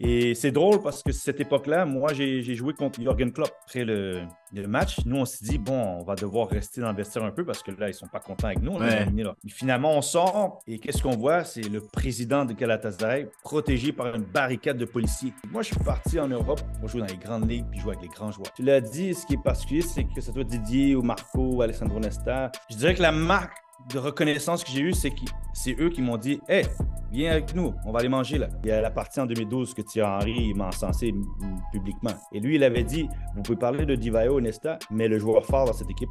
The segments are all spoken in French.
Et c'est drôle parce que cette époque-là, moi, j'ai joué contre Jürgen Klopp après le, match. Nous, on s'est dit, bon, on va devoir rester dans le vestiaire un peu parce que là, ils sont pas contents avec nous. finalement, on sort et qu'est-ce qu'on voit? C'est le président de Galatasaray protégé par une barricade de policiers. Moi, je suis parti en Europe pour jouer dans les grandes ligues puis jouer avec les grands joueurs. Tu l'as dit, ce qui est particulier, c'est que ça soit Didier ou Marco ou Alessandro Nesta. Je dirais que la marque de reconnaissance que j'ai eue, c'est qu'ils c'est eux qui m'ont dit Hey, viens avec nous, on va aller manger là. Il y a la partie en 2012 que Thierry Henry m'a encensé publiquement. Et lui, il avait dit Vous pouvez parler de Divayo Nesta, mais le joueur fort dans cette équipe,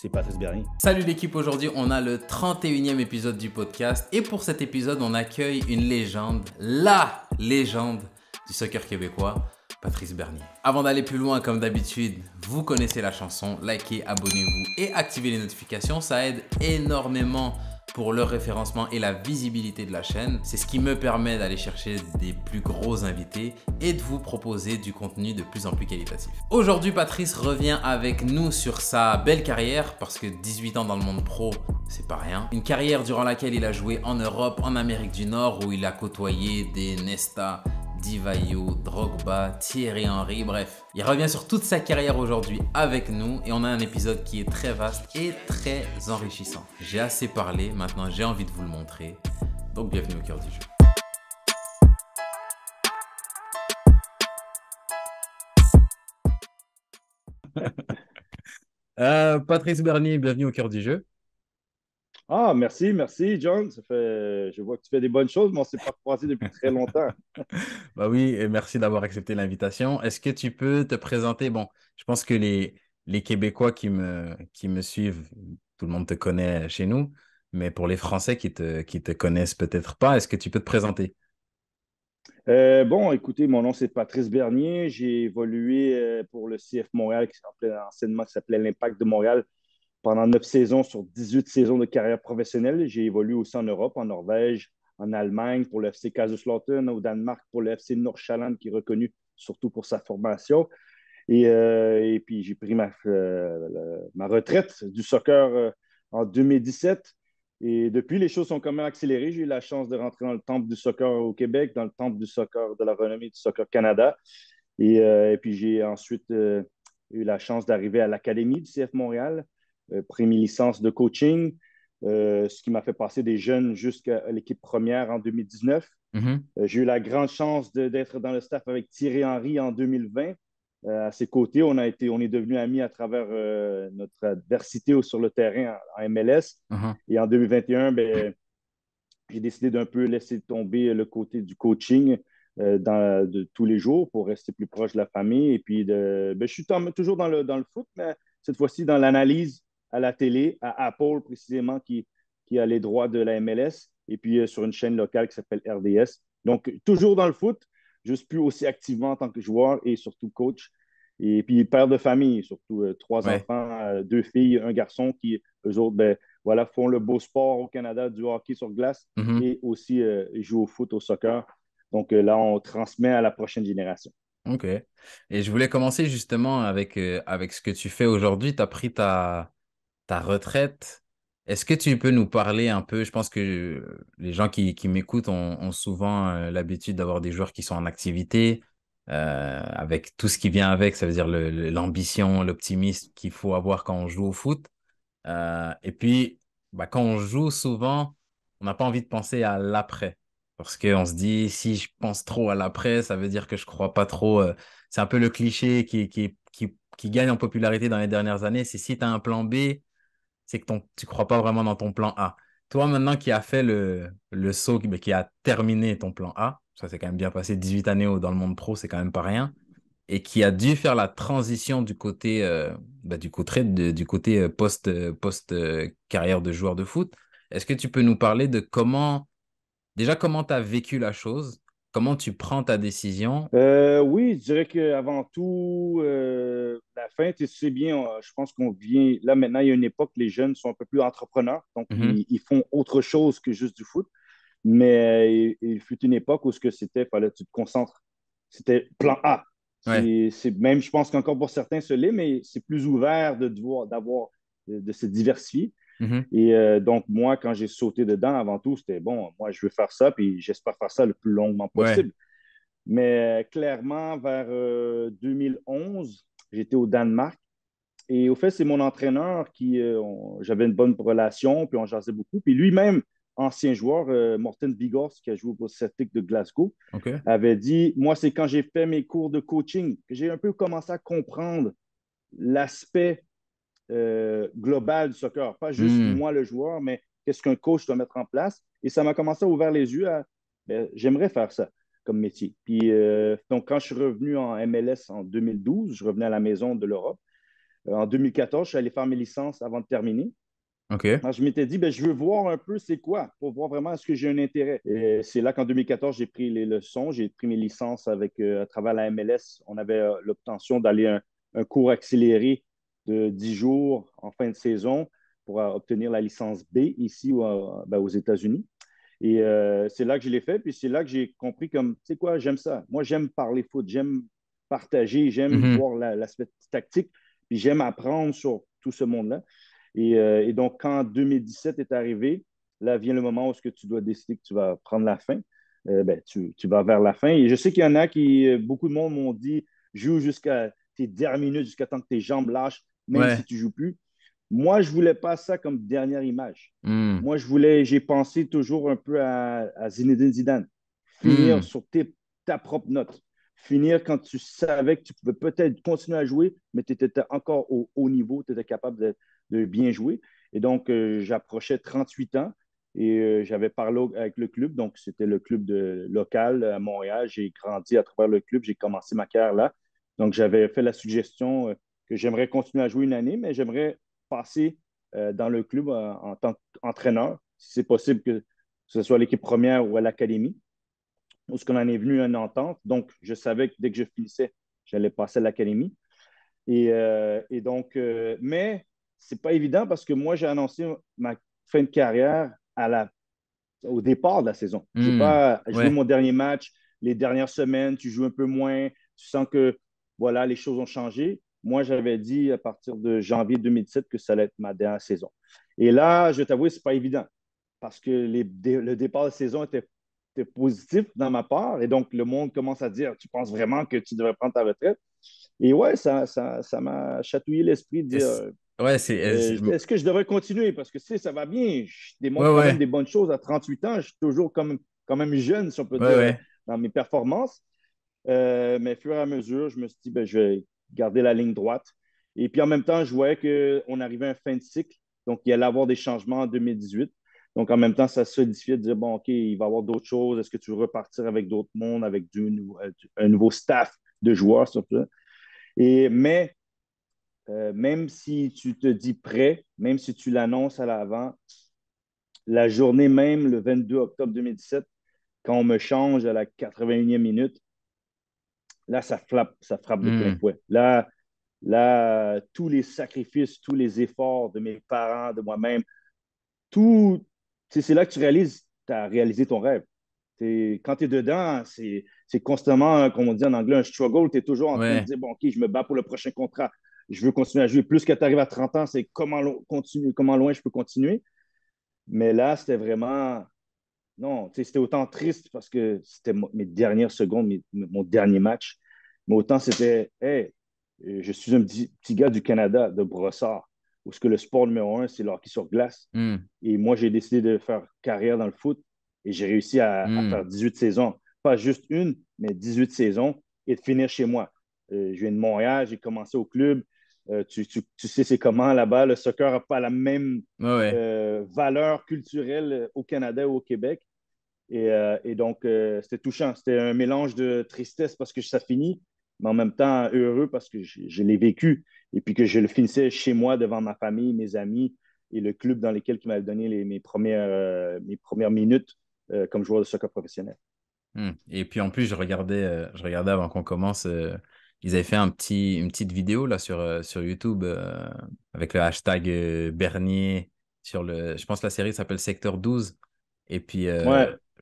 c'est Patrice Bernier. Salut l'équipe, aujourd'hui on a le 31e épisode du podcast. Et pour cet épisode, on accueille une légende, LA légende du soccer québécois. Patrice Bernier. Avant d'aller plus loin, comme d'habitude, vous connaissez la chanson, likez, abonnez-vous et activez les notifications, ça aide énormément pour le référencement et la visibilité de la chaîne. C'est ce qui me permet d'aller chercher des plus gros invités et de vous proposer du contenu de plus en plus qualitatif. Aujourd'hui, Patrice revient avec nous sur sa belle carrière parce que 18 ans dans le monde pro, c'est pas rien. Une carrière durant laquelle il a joué en Europe, en Amérique du Nord où il a côtoyé des Nesta, Divayo, Drogba, Thierry Henry, bref. Il revient sur toute sa carrière aujourd'hui avec nous et on a un épisode qui est très vaste et très enrichissant. J'ai assez parlé, maintenant j'ai envie de vous le montrer. Donc bienvenue au cœur du jeu. Euh, Patrice Bernier, bienvenue au cœur du jeu. Ah, merci, merci, John. Je vois que tu fais des bonnes choses, mais on ne s'est pas croisé depuis très longtemps. bah oui, merci d'avoir accepté l'invitation. Est-ce que tu peux te présenter? Bon, je pense que les, les Québécois qui me, qui me suivent, tout le monde te connaît chez nous, mais pour les Français qui te, qui te connaissent peut-être pas, est-ce que tu peux te présenter? Euh, bon, écoutez, mon nom c'est Patrice Bernier. J'ai évolué euh, pour le CF Montréal, qui s'appelait qui s'appelait l'Impact de Montréal pendant neuf saisons sur 18 saisons de carrière professionnelle. J'ai évolué aussi en Europe, en Norvège, en Allemagne pour le FC Kaiserslautern, au Danemark pour le FC Nordsjælland, qui est reconnu surtout pour sa formation. Et, euh, puis, j'ai pris ma, euh, retraite du soccer euh, en 2017. Et depuis, les choses sont quand même accélérées. J'ai eu la chance de rentrer dans le temple du soccer au Québec, dans le temple du soccer de la renommée du soccer Canada. et puis, j'ai ensuite eu la chance d'arriver à l'Académie du CF Montréal, euh, pris licence de coaching, euh, ce qui m'a fait passer des jeunes jusqu'à l'équipe première en 2019. Mm-hmm. Euh, j'ai eu la grande chance d'être dans le staff avec Thierry Henry en 2020. à ses côtés. On, a été, on est devenus amis à travers notre adversité sur le terrain en, MLS. Mm-hmm. Et en 2021, ben, j'ai décidé d'un peu laisser tomber le côté du coaching de tous les jours pour rester plus proche de la famille. Et puis, de, ben, je suis toujours dans le, dans le foot, mais cette fois-ci dans l'analyse à la télé, à Apple précisément, qui, qui a les droits de la MLS, et puis euh, sur une chaîne locale qui s'appelle RDS. Donc, toujours dans le foot, juste plus aussi activement en tant que joueur et surtout coach. Et puis, père de famille, surtout euh, trois enfants, euh, deux filles, un garçon qui, eux autres, ben, voilà, font le beau sport au Canada, du hockey sur glace mm-hmm. et aussi jouent au foot, au soccer. Donc là, on transmet à la prochaine génération. OK. Et je voulais commencer justement avec, avec ce que tu fais aujourd'hui. Tu as pris ta, ta retraite. Est-ce que tu peux nous parler un peu Je pense que euh, les gens qui, m'écoutent ont, souvent euh, l'habitude d'avoir des joueurs qui sont en activité, euh, avec tout ce qui vient avec, ça veut dire l'ambition, l'optimisme qu'il faut avoir quand on joue au foot. et puis, bah, quand on joue souvent, on n'a pas envie de penser à l'après. Parce qu'on se dit, si je pense trop à l'après, ça veut dire que je crois pas trop. c'est un peu le cliché qui, qui, qui gagne en popularité dans les dernières années. C'est si tu as un plan B, c'est que tu ne crois pas vraiment dans ton plan A. Toi, maintenant, qui a fait le, le saut, qui, qui a terminé ton plan A, ça c'est quand même bien passé, 18 années dans le monde pro, c'est quand même pas rien, et qui a dû faire la transition du côté, euh, bah, du côté, du côté euh, post, euh, post carrière de joueur de foot, est-ce que tu peux nous parler de comment, déjà comment tu as vécu la chose, Comment tu prends ta décision? Euh, oui, je dirais qu'avant tout, euh, la fin, tu sais bien, je pense qu'on vient. Là, maintenant, il y a une époque, les jeunes sont un peu plus entrepreneurs, donc mm-hmm. ils, font autre chose que juste du foot. Mais euh, il, fut une époque où ce que c'était, fallait tu te concentres. C'était plan A. C'est Même, je pense qu'encore pour certains, ce l'est, mais c'est plus ouvert d'avoir de, d'avoir de se diversifier. Mhm. Et euh, donc, moi, quand j'ai sauté dedans, avant tout, c'était bon, moi, je veux faire ça, puis j'espère faire ça le plus longuement possible. Mais euh, clairement, vers 2011, euh, j'étais au Danemark. Et au fait, c'est mon entraîneur qui, j'avais une bonne relation, puis on jasait beaucoup. Puis lui-même, ancien joueur, Morten Bigors, qui a joué au Celtic de Glasgow, avait dit Moi, c'est quand j'ai fait mes cours de coaching que j'ai un peu commencé à comprendre l'aspect euh, global du soccer. Pas juste hmm. moi, le joueur, mais qu'est-ce qu'un coach doit mettre en place. Et ça m'a commencé à ouvrir les yeux à ben, j'aimerais faire ça comme métier. Puis, euh, donc, quand je suis revenu en MLS en 2012, je revenais à la maison de l'Europe. Euh, en 2014, je suis allé faire mes licences avant de terminer. OK. je m'étais dit, ben, je veux voir un peu c'est quoi pour voir vraiment est-ce que j'ai un intérêt. Et c'est là qu'en 2014, j'ai pris les leçons, j'ai pris mes licences avec, à travers la MLS. On avait l'obtention d'aller un cours accéléré de 10 jours en fin de saison pour euh, obtenir la licence B ici aux, euh, ben, aux États-Unis. Et euh, c'est là que je l'ai fait, puis c'est là que j'ai compris comme, tu sais quoi, j'aime ça. Moi, j'aime parler foot, j'aime partager, j'aime mm-hmm. voir l'aspect tactique, puis j'aime apprendre sur tout ce monde-là. Et, donc, quand 2017 est arrivé, là vient le moment où ce que tu dois décider que tu vas prendre la fin. Ben, tu, tu, vas vers la fin. Et je sais qu'il y en a qui, beaucoup de monde m'ont dit, joue jusqu'à tes dernières minutes, jusqu'à temps que tes jambes lâchent même si tu joues plus. Moi, je voulais pas ça comme dernière image. Hmm. Moi, je voulais, j'ai pensé toujours un peu à, Zinedine Zidane. Finir hmm. sur ta propre note. Finir quand tu savais que tu pouvais peut-être continuer à jouer, mais tu étais encore au haut niveau, tu étais capable de, bien jouer. Et donc, euh, j'approchais 38 ans et euh, j'avais parlé avec le club. Donc, c'était le club de, local à Montréal. J'ai grandi à travers le club. J'ai commencé ma carrière là. Donc, j'avais fait la suggestion euh, j'aimerais continuer à jouer une année, mais j'aimerais passer euh, dans le club euh, en, tant qu'entraîneur, si c'est possible que ce soit à l'équipe première ou à l'académie, où ce qu'on en est venu à entente. Donc, je savais que dès que je finissais, j'allais passer à l'académie. Et, euh, et, donc, euh, mais c'est pas évident parce que moi, j'ai annoncé ma fin de carrière au départ de la saison. Je n'ai hmm, pas joué mon dernier match les dernières semaines, tu joues un peu moins, tu sens que voilà, les choses ont changé. Moi, j'avais dit à partir de janvier 2007 que ça allait être ma dernière saison. Et là, je t'avoue, ce n'est pas évident parce que le départ de saison était, positif dans ma part. Et donc, le monde commence à dire Tu penses vraiment que tu devrais prendre ta retraite Et ouais, ça m'a ça, chatouillé l'esprit de dire euh, Est-ce que je devrais continuer Parce que si ça va bien, je démontre quand des bonnes choses. À 38 ans, je suis toujours quand même jeune, si on peut dire, dans mes performances. Mais euh, mais fur et à mesure, je me suis dit, ben, je vais garder la ligne droite. Et puis en même temps, je voyais qu'on arrivait à un fin de cycle, donc il y allait avoir des changements en 2018. Donc en même temps, ça se solidifiait de dire bon, OK, il va y avoir d'autres choses. Est-ce que tu veux repartir avec d'autres mondes, avec du, euh, un nouveau staff de joueurs, surtout? Et, mais euh, même si tu te dis prêt, même si tu l'annonces à l'avant, la journée même, le 22 octobre 2017, quand on me change à la 81e minute, Là, ça frappe, ça frappe de plein hmm. fouet. Là, là, tous les sacrifices, tous les efforts de mes parents, de moi-même, tout, c'est là que tu réalises, tu as réalisé ton rêve. quand tu es dedans, c'est constamment, comme on dit en anglais, un struggle. Tu es toujours en train de dire, bon, OK, je me bats pour le prochain contrat. Je veux continuer à jouer. Plus que tu arrives à 30 ans, c'est comment, comment loin je peux continuer. Mais là, c'était vraiment, non, c'était autant triste parce que c'était mes dernières secondes, mon dernier match. Mais autant c'était, hey, euh, je suis un petit, gars du Canada, de Brossard, où ce que le sport numéro un, c'est qui sur glace. Hmm. Et moi, j'ai décidé de faire carrière dans le foot et j'ai réussi à, hmm. faire 18 saisons. Pas juste une, mais 18 saisons et de finir chez moi. Euh, je viens de Montréal, j'ai commencé au club, euh, tu, sais, c'est comment là-bas. Le soccer n'a pas la même euh, valeur culturelle euh, au Canada ou au Québec. Et, donc, c'était touchant. C'était un mélange de tristesse parce que ça finit, mais en même temps heureux parce que je, l'ai vécu et puis que je le finissais chez moi devant ma famille, mes amis et le club dans lequel qui m'avait donné mes, premières, mes premières minutes comme joueur de soccer professionnel. Hmm. Et puis en plus, je regardais, je regardais avant qu'on commence ils avaient fait un petit, une petite vidéo là sur, euh, sur YouTube euh, avec le hashtag euh, Bernier. Sur le, je pense que la série s'appelle Secteur 12. Et puis,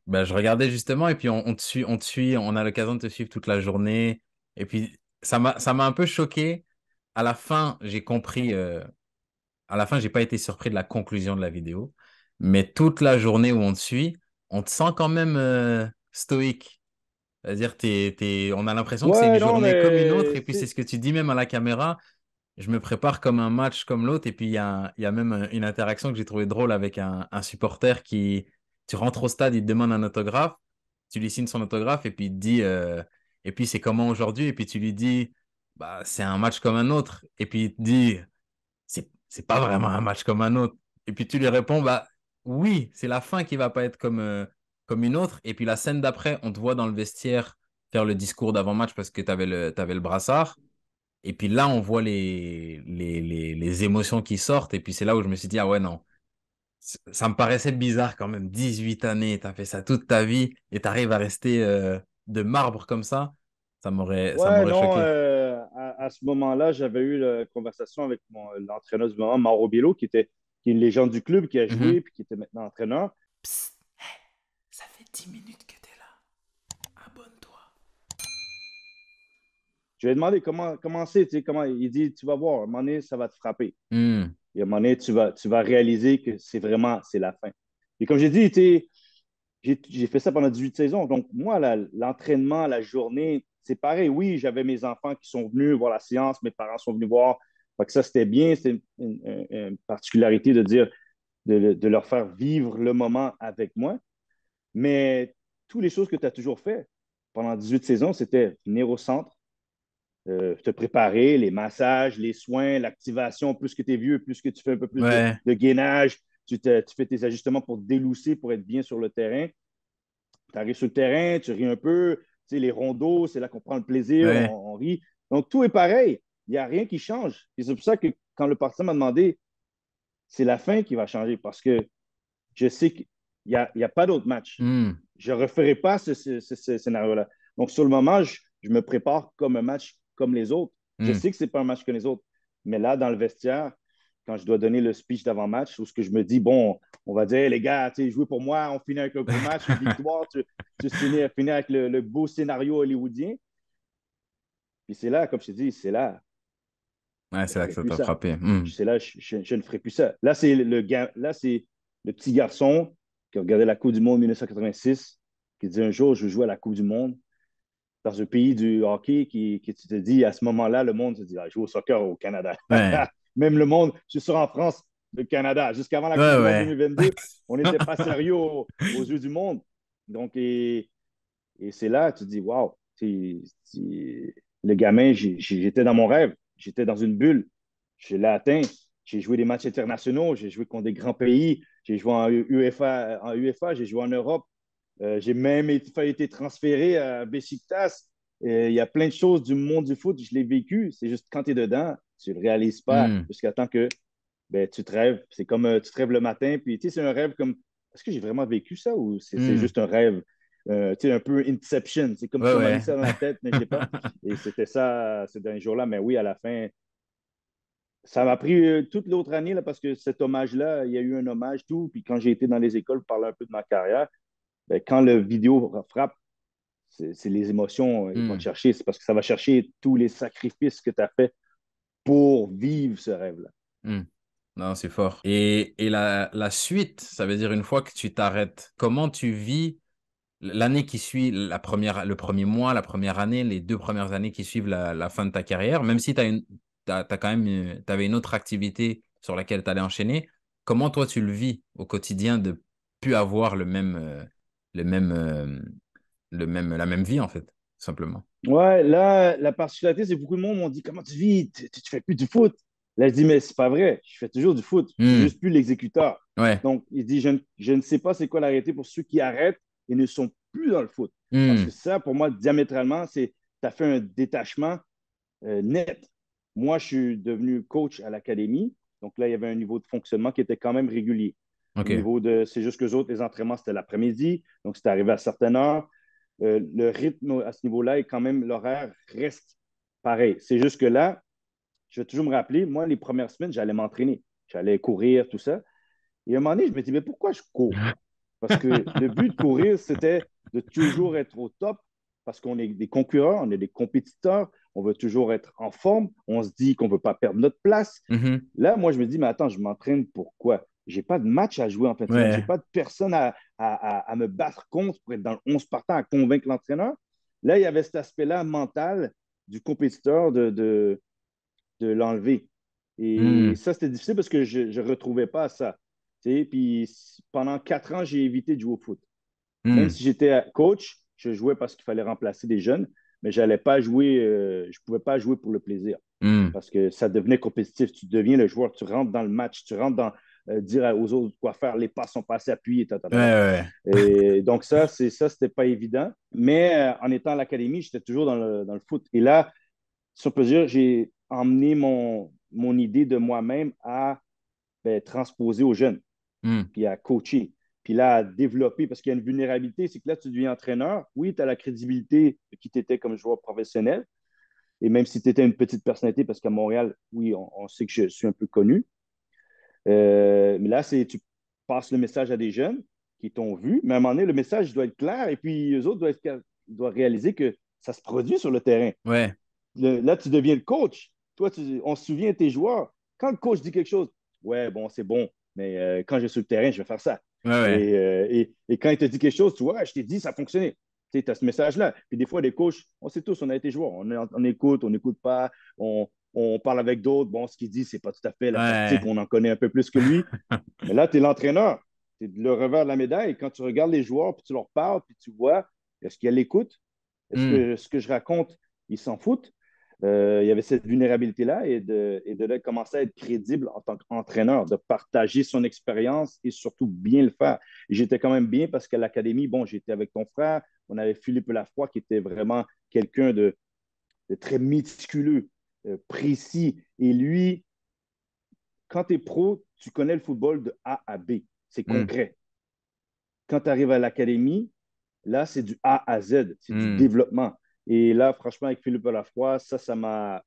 bah, je regardais justement. Et puis, on, te suit, on te suit, on a l'occasion de te suivre toute la journée. Et puis, ça m'a un peu choqué. À la fin, j'ai compris. à la fin, j'ai pas été surpris de la conclusion de la vidéo. Mais toute la journée où on te suit, on te sent quand même stoïque à dire on a l'impression que c'est une journée comme une autre, et puis c'est... ce que tu dis même à la caméra. Je me prépare comme un match comme l'autre, et puis il y, a même euh, une interaction que j'ai trouvé drôle avec un, supporter qui. Tu rentres au stade, il te demande un autographe, tu lui signes son autographe, et puis il te dit. Euh, et puis c'est comment aujourd'hui, et puis tu lui dis. Bah, c'est un match comme un autre, et puis il te dit. C'est, c'est pas vraiment un match comme un autre. Et puis tu lui réponds, bah oui, c'est la fin qui va pas être comme. Euh, une autre. Et puis la scène d'après, on te voit dans le vestiaire faire le discours d'avant-match parce que tu avais, avais, le brassard. Et puis là, on voit les, les, émotions qui sortent. Et puis c'est là où je me suis dit, ah ouais, non. Ça me paraissait bizarre quand même. 18 années, tu as fait ça toute ta vie et tu arrives à rester euh, de marbre comme ça. Ça m'aurait choqué. Euh, à, ce moment-là, j'avais eu la conversation avec l'entraîneur du moment, Mauro qui était qui est une légende du club, qui a mm-hmm. joué, qui était maintenant entraîneur. 10 minutes que tu es là. Abonne-toi. Je lui ai demandé comment, c'est, tu sais, comment. Il dit, tu vas voir, à un moment donné, ça va te frapper. Hmm. Et à un moment donné, tu vas, tu vas réaliser que c'est vraiment, c'est la fin. Et comme j'ai dit, tu j'ai fait ça pendant 18 saisons. Donc, moi, l'entraînement, la, journée, c'est pareil. Oui, j'avais mes enfants qui sont venus voir la séance, mes parents sont venus voir. que ça, c'était bien. C'était une, particularité de dire, de, de, leur faire vivre le moment avec moi. Mais toutes les choses que tu as toujours fait pendant 18 saisons, c'était venir au centre, euh, te préparer, les massages, les soins, l'activation. Plus que tu es vieux, plus que tu fais un peu plus de, gainage, tu, fais tes ajustements pour te délousser, pour être bien sur le terrain. Tu arrives sur le terrain, tu ris un peu. Tu sais, les rondeaux, c'est là qu'on prend le plaisir, on, rit. Donc, tout est pareil. Il n'y a rien qui change. c'est pour ça que quand le parti m'a demandé, c'est la fin qui va changer parce que je sais que il n'y a, a, pas d'autre match. Hmm. Je ne referai pas ce, scénario-là. Donc, sur le moment, je, me prépare comme un match comme les autres. Je hmm. sais que ce n'est pas un match comme les autres. Mais là, dans le vestiaire, quand je dois donner le speech d'avant-match, où ce que je me dis, bon, on va dire, les gars, tu jouez pour moi, on finit avec un gros match, une victoire, tu, finis, avec le, beau scénario hollywoodien. Puis c'est là, comme je te dis, c'est là. Ouais, c'est là que ça t'a frappé. Hmm. C'est là, je, ne ferai plus ça. Là, c'est le, le petit garçon qui a regardé la Coupe du Monde 1986, qui dit un jour, je veux jouer à la Coupe du Monde dans un pays du hockey qui, qui tu te dis, à ce moment-là, le monde se dit, ah, je joue au soccer au Canada. Même le monde, je suis sûr en France, le Canada, jusqu'avant la Coupe du Monde 2022, on n'était pas sérieux aux, yeux du monde. Donc, et, c'est là, tu te dis, waouh, le gamin, j'étais dans mon rêve, j'étais dans une bulle, je l'ai atteint, j'ai joué des matchs internationaux, j'ai joué contre des grands pays, j'ai joué en UEFA, en j'ai joué en Europe. Euh, j'ai même été, transféré à Besiktas. Il y a plein de choses du monde du foot, je l'ai vécu. C'est juste quand tu es dedans, tu ne le réalises pas hmm. jusqu'à temps que ben, tu te rêves. C'est comme euh, tu te rêves le matin, puis tu sais, c'est un rêve comme est-ce que j'ai vraiment vécu ça ou c'est hmm. juste un rêve? Euh, tu sais, un peu Inception. C'est comme ça dans la tête, mais je pas. Et c'était ça ce dernier jour-là. Mais oui, à la fin, ça m'a pris euh, toute l'autre année là, parce que cet hommage-là, il y a eu un hommage, tout. Puis quand j'ai été dans les écoles pour parler un peu de ma carrière, ben, quand le vidéo frappe, c'est les émotions qui euh, vont hmm. te chercher. C'est parce que ça va chercher tous les sacrifices que tu as fait pour vivre ce rêve-là. Hmm. Non, c'est fort. Et, la, suite, ça veut dire une fois que tu t'arrêtes, comment tu vis l'année qui suit, la première, le premier mois, la première année, les deux premières années qui suivent la fin de ta carrière, même si tu as une tu quand même, euh, avais une autre activité sur laquelle tu allais enchaîner. Comment toi, tu le vis au quotidien de plus avoir le même, euh, le même, euh, le même, la même vie, en fait, simplement Ouais, là, la particularité, c'est beaucoup de monde m'ont dit Comment tu vis tu, tu, fais plus du foot Là, je dis Mais c'est pas vrai, je fais toujours du foot, je suis hmm. juste plus l'exécuteur. Donc, il dit je ne, sais pas c'est quoi l'arrêté pour ceux qui arrêtent et ne sont plus dans le foot. Parce hmm. que ça, pour moi, diamétralement, c'est tu as fait un détachement net moi, je suis devenu coach à l'académie. Donc là, il y avait un niveau de fonctionnement qui était quand même régulier. Au niveau de, c'est juste que les autres, les entraînements, c'était l'après-midi. Donc, c'était arrivé à certaines heures. Euh, le rythme à ce niveau-là est quand même, l'horaire reste pareil. C'est juste que là, je vais toujours me rappeler, moi, les premières semaines, j'allais m'entraîner. J'allais courir, tout ça. Et à un moment donné, je me dis, mais pourquoi je cours? Parce que le but de courir, c'était de toujours être au top parce qu'on est des concurrents, on est des compétiteurs on veut toujours être en forme, on se dit qu'on ne veut pas perdre notre place. Mhm. Là, moi, je me dis, mais attends, je m'entraîne pourquoi J'ai pas de match à jouer en fait. Je n'ai pas de personne à, me battre contre pour être dans le 11 partant à convaincre l'entraîneur. Là, il y avait cet aspect-là mental du compétiteur de, l'enlever. Et hmm. ça, c'était difficile parce que je ne retrouvais pas ça. Puis pendant quatre ans, j'ai évité de jouer au foot. Hmm. Même si j'étais coach, je jouais parce qu'il fallait remplacer des jeunes mais j'allais pas jouer, euh, je pouvais pas jouer pour le plaisir. Hmm. Parce que ça devenait compétitif. Tu deviens le joueur, tu rentres dans le match, tu rentres dans euh, dire aux autres quoi faire, les passes sont passés, appuyés. Et donc ça, c'est ça, c'était pas évident. Mais euh, en étant à l'académie, j'étais toujours dans le, foot. Et là, sur plaisir, j'ai emmené mon, mon idée de moi-même à ben, transposer aux jeunes, et hmm. puis à coacher puis là, développer, parce qu'il y a une vulnérabilité, c'est que là, tu deviens entraîneur. Oui, tu as la crédibilité de qui tu étais comme joueur professionnel. Et même si tu étais une petite personnalité, parce qu'à Montréal, oui, on, sait que je suis un peu connu. Euh, mais là, c'est tu passes le message à des jeunes qui t'ont vu. Mais à un moment donné, le message doit être clair et puis eux autres doivent, réaliser que ça se produit sur le terrain. Ouais. là, tu deviens le coach. Toi, on se souvient tes joueurs. Quand le coach dit quelque chose, ouais, bon, c'est bon, mais euh, quand je suis sur le terrain, je vais faire ça. Euh, et, quand il te dit quelque chose, tu vois, je t'ai dit, ça fonctionnait Tu sais, as ce message-là. Puis des fois, les coachs, on sait tous, on a été joueurs. On, écoute, on n'écoute pas, on, parle avec d'autres. Bon, ce qu'il dit, c'est pas tout à fait la on en connaît un peu plus que lui. Mais là, tu es l'entraîneur. Tu es le revers de la médaille. Quand tu regardes les joueurs, puis tu leur parles, puis tu vois, est-ce qu'il y l'écoute? Est-ce hmm. que ce que je raconte, ils s'en foutent? Euh, il y avait cette vulnérabilité-là et de, commencer à être crédible en tant qu'entraîneur, de partager son expérience et surtout bien le faire. J'étais quand même bien parce qu'à l'académie, bon, j'étais avec ton frère, on avait Philippe Lafroy qui était vraiment quelqu'un de, très méticuleux, euh, précis. Et lui, quand tu es pro, tu connais le football de A à B. C'est hmm. concret. Quand tu arrives à l'académie, là, c'est du A à Z, c'est du hmm. développement. Et là, franchement, avec Philippe Lafroy, ça, ça m'a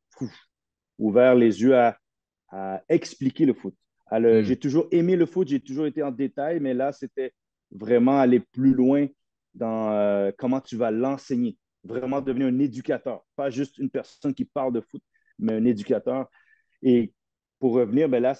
ouvert les yeux à, expliquer le foot. Hmm. J'ai toujours aimé le foot, j'ai toujours été en détail, mais là, c'était vraiment aller plus loin dans euh, comment tu vas l'enseigner. Vraiment devenir un éducateur, pas juste une personne qui parle de foot, mais un éducateur. Et pour revenir, ben là,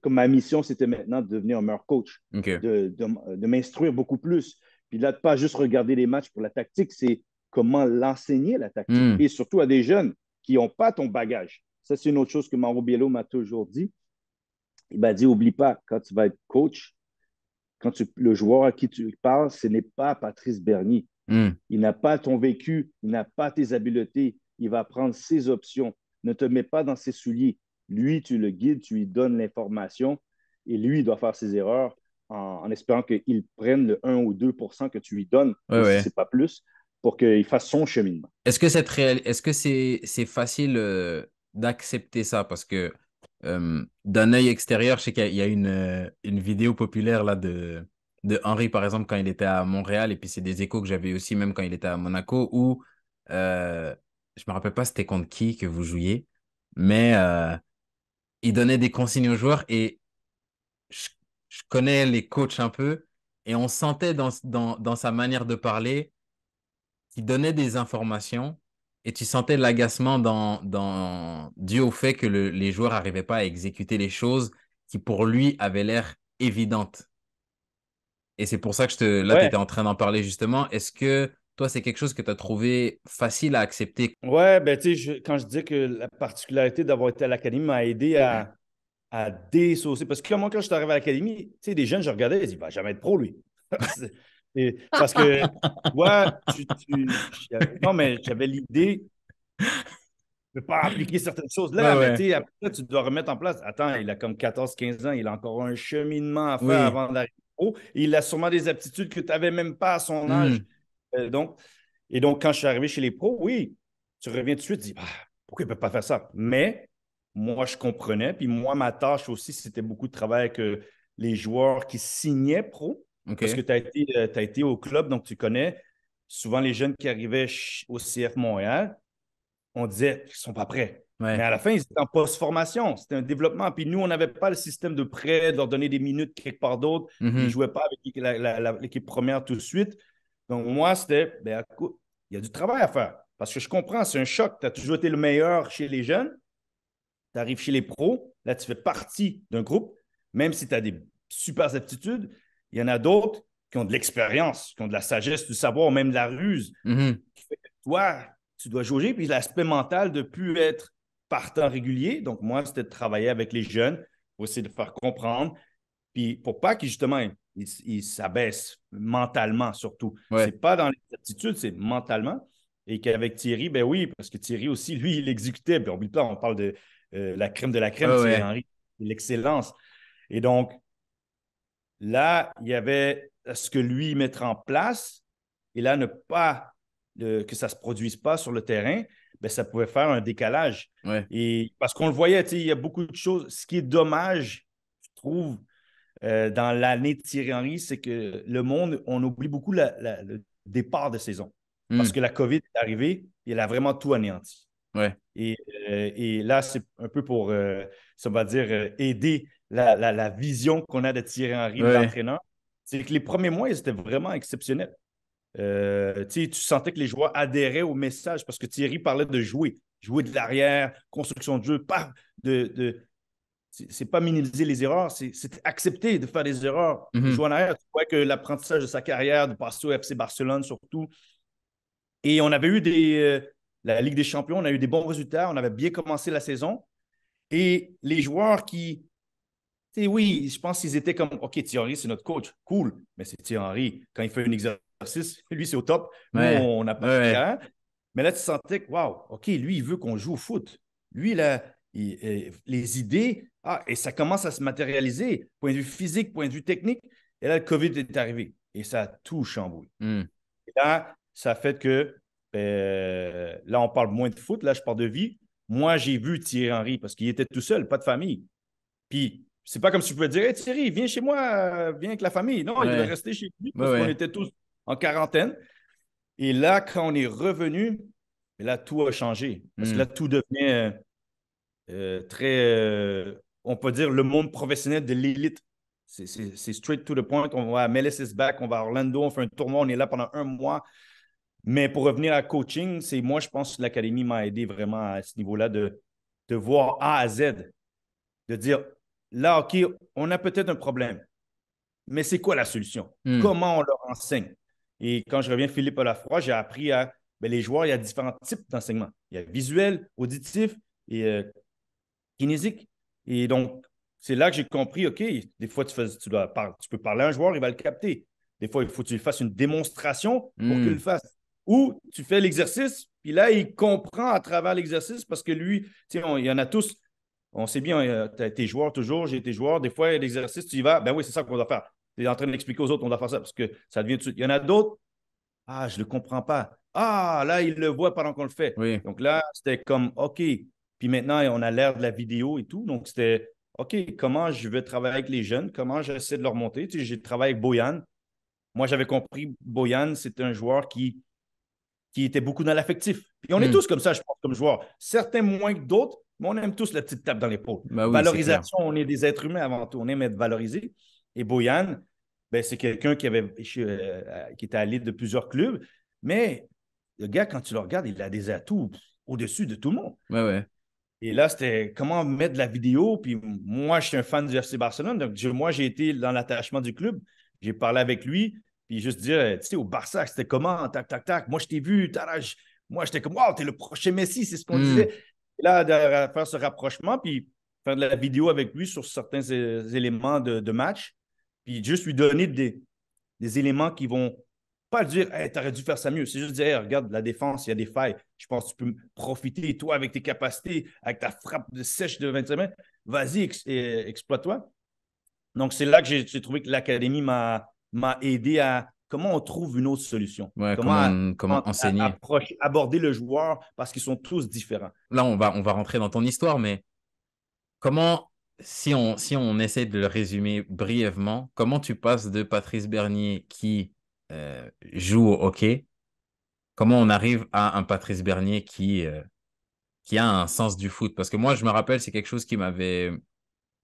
comme ma mission, c'était maintenant de devenir un meilleur coach, de, m'instruire beaucoup plus. Puis là, de pas juste regarder les matchs pour la tactique, c'est comment l'enseigner, la tactique, hmm. et surtout à des jeunes qui n'ont pas ton bagage. Ça, c'est une autre chose que Mauro Biello m'a toujours dit. Il m'a dit, oublie pas, quand tu vas être coach, quand le joueur à qui tu parles, ce n'est pas Patrice Bernier. Hmm. Il n'a pas ton vécu, il n'a pas tes habiletés, il va prendre ses options. Ne te mets pas dans ses souliers. Lui, tu le guides, tu lui donnes l'information et lui, il doit faire ses erreurs en, espérant qu'il prenne le 1 ou 2 que tu lui donnes, Ce n'est c'est pas plus pour qu'il fasse son cheminement. Est-ce que c'est est -ce c'est facile euh, d'accepter ça? Parce que euh, d'un œil extérieur, je sais qu'il y a une, euh, une vidéo populaire là de, de Henry, par exemple, quand il était à Montréal, et puis c'est des échos que j'avais aussi, même quand il était à Monaco, où euh, je me rappelle pas c'était contre qui que vous jouiez, mais il donnait des consignes aux joueurs et je, je, connais les coachs un peu, et on sentait dans, dans, dans sa manière de parler qui donnait des informations et tu sentais l'agacement dans, dans, dû au fait que les joueurs n'arrivaient pas à exécuter les choses qui pour lui avaient l'air évidentes. Et c'est pour ça que je te, là, tu étais en train d'en parler justement. Est-ce que toi, c'est quelque chose que tu as trouvé facile à accepter? Ouais, ben quand je dis que la particularité d'avoir été à l'académie m'a aidé à, mm-hmm. à Parce que moi, quand je suis arrivé à l'académie, tu sais, des jeunes, je regardais, ils disaient, il va jamais être pro, lui. parce que, ouais tu, tu, non, mais j'avais l'idée, je ne peux pas appliquer certaines choses. Là, tu dois remettre en place. Attends, il a comme 14-15 ans, il a encore un cheminement à faire avant d'arriver au Il a sûrement des aptitudes que tu n'avais même pas à son âge. Hmm. Euh, donc, et donc, quand je suis arrivé chez les pros, oui, tu reviens tout de suite, tu dis ah, pourquoi il ne peut pas faire ça? Mais moi, je comprenais. Puis moi, ma tâche aussi, c'était beaucoup de travail avec euh, les joueurs qui signaient pro. Parce que tu as, été, euh, as été au club, donc tu connais. Souvent, les jeunes qui arrivaient au CF Montréal, on disait qu'ils ne sont pas prêts. Mais à la fin, ils étaient en post-formation. C'était un développement. Puis nous, on n'avait pas le système de prêt, de leur donner des minutes quelque part d'autre. Mm-hmm. Ils ne jouaient pas avec l'équipe première tout de suite. Donc, moi, c'était, ben, il y a du travail à faire. Parce que je comprends, c'est un choc. Tu as toujours été le meilleur chez les jeunes. Tu arrives chez les pros. Là, tu fais partie d'un groupe, même si tu as des super aptitudes. Il y en a d'autres qui ont de l'expérience, qui ont de la sagesse, du savoir, même de la ruse. Mhm. Toi, tu dois jauger. Puis l'aspect mental de plus être partant régulier. Donc, moi, c'était de travailler avec les jeunes pour essayer de faire comprendre. Puis pour pas qu'ils, justement, ils, s'abaissent mentalement surtout. C'est pas dans les c'est mentalement. Et qu'avec Thierry, ben oui, parce que Thierry aussi, lui, il exécutait. Puis oublie pas, on parle de euh, la crème de la crème, c'est l'excellence. Et donc, Là, il y avait ce que lui mettre en place et là, ne pas euh, que ça ne se produise pas sur le terrain, ben, ça pouvait faire un décalage. Et, parce qu'on le voyait, il y a beaucoup de choses. Ce qui est dommage, je trouve, euh, dans l'année de Thierry Henry, c'est que le monde, on oublie beaucoup le départ de saison. Hmm. Parce que la COVID est arrivée et elle a vraiment tout anéanti. Ouais. Euh, et, là, c'est un peu pour, euh, ça va dire, euh, aider la, vision qu'on a de Thierry Henry, l'entraîneur. C'est que les premiers mois, ils étaient vraiment exceptionnels. tu sentais que les joueurs adhéraient au message parce que Thierry parlait de jouer, jouer de l'arrière, construction de jeu, pas de, c'est pas minimiser les erreurs, c'est accepter de faire des erreurs. Mm-hmm. Jouer en arrière, tu vois que l'apprentissage de sa carrière, de passer au FC Barcelone surtout. Et on avait eu des, la Ligue des Champions, on a eu des bons résultats, on avait bien commencé la saison. Et les joueurs qui, oui, je pense qu'ils étaient comme, OK, Thierry c'est notre coach, cool, mais c'est Thierry Quand il fait un exercice, lui, c'est au top. Nous, on n'a pas Mais là, tu sentais que, wow, OK, lui, il veut qu'on joue au foot. Lui, euh, les idées, ah, et ça commence à se matérialiser, point de vue physique, point de vue technique. Et là, le COVID est arrivé et ça a tout chamboulé. Hmm. Et là, ça a fait que euh, là, on parle moins de foot, là, je parle de vie. Moi, j'ai vu Thierry Henry parce qu'il était tout seul, pas de famille. Puis, c'est pas comme si tu pouvais dire Thierry, viens chez moi, euh, viens avec la famille. Non, il devait rester chez lui parce qu'on était tous en quarantaine. Et là, quand on est revenu, là, tout a changé. Parce que hmm. là, tout devient euh, très, on peut dire, le monde professionnel de l'élite. C'est straight to the point. On va à Melissus Back, on va à Orlando, on fait un tournoi, on est là pendant un mois. Mais pour revenir à coaching, c'est moi, je pense que l'académie m'a aidé vraiment à ce niveau-là de, de voir A à Z, de dire là, OK, on a peut-être un problème, mais c'est quoi la solution? Hmm. Comment on leur enseigne? Et quand je reviens Philippe fois j'ai appris à ben, les joueurs, il y a différents types d'enseignement. Il y a visuel, auditif et euh, kinésique. Et donc, c'est là que j'ai compris, OK, des fois, tu, tu, dois, peux parler à un joueur, il va le capter. Des fois, il faut que tu lui fasses une démonstration pour qu'il hmm. le fasse ou tu fais l'exercice, puis là, il comprend à travers l'exercice parce que lui, sais, il y en a tous, on sait bien, euh, tu as été joueur toujours, j'ai été joueur. Des fois, l'exercice, tu y vas, ben oui, c'est ça qu'on doit faire. Tu es en train d'expliquer aux autres, on doit faire ça parce que ça devient tout de Il y en a d'autres, ah, je ne le comprends pas. Ah, là, il le voit pendant qu'on le fait. Donc là, c'était comme, OK. Puis maintenant, on a l'air de la vidéo et tout. Donc c'était, OK, comment je vais travailler avec les jeunes? Comment j'essaie de leur monter? Tu sais, j'ai travaillé avec Boyan. Moi, j'avais compris, Boyan, c'est un joueur qui qui était beaucoup dans l'affectif. Puis on est hmm. tous comme ça, je pense, comme joueurs. Certains moins que d'autres, mais on aime tous la petite tape dans l'épaule. Ben Valorisation, on est des êtres humains avant tout. On aime être valorisé. Et Boyan, ben, c'est quelqu'un qui, avait, euh, qui était à l'aide de plusieurs clubs. Mais le gars, quand tu le regardes, il a des atouts au-dessus de tout le monde. Et là, c'était comment mettre de la vidéo. Puis moi, je suis un fan du FC Barcelone. Donc, moi, j'ai été dans l'attachement du club. J'ai parlé avec lui. Puis juste dire, euh, tu sais, au Barça, c'était comment, tac, tac, tac. Moi, je t'ai vu, Moi, j'étais comme, wow, t'es le prochain Messi, c'est ce qu'on hmm. disait. là, faire ce rapprochement, puis faire de la vidéo avec lui sur certains euh, éléments de, match, puis juste lui donner des, éléments qui vont pas dire hey, t'aurais dû faire ça mieux. C'est juste dire regarde, la défense, il y a des failles. Je pense que tu peux profiter, toi, avec tes capacités, avec ta frappe de sèche de 20 mètres. Vas-y, euh, exploite-toi. Donc, c'est là que j'ai trouvé que l'académie m'a m'a aidé à comment on trouve une autre solution. comment, comment, enseigner. aborder le joueur parce qu'ils sont tous différents. Là, on va, on va rentrer dans ton histoire, mais comment, si on, si on essaie de le résumer brièvement, comment tu passes de Patrice Bernier qui euh, joue au hockey, comment on arrive à un Patrice Bernier qui, euh, qui a un sens du foot Parce que moi, je me rappelle, c'est quelque chose qui m'avait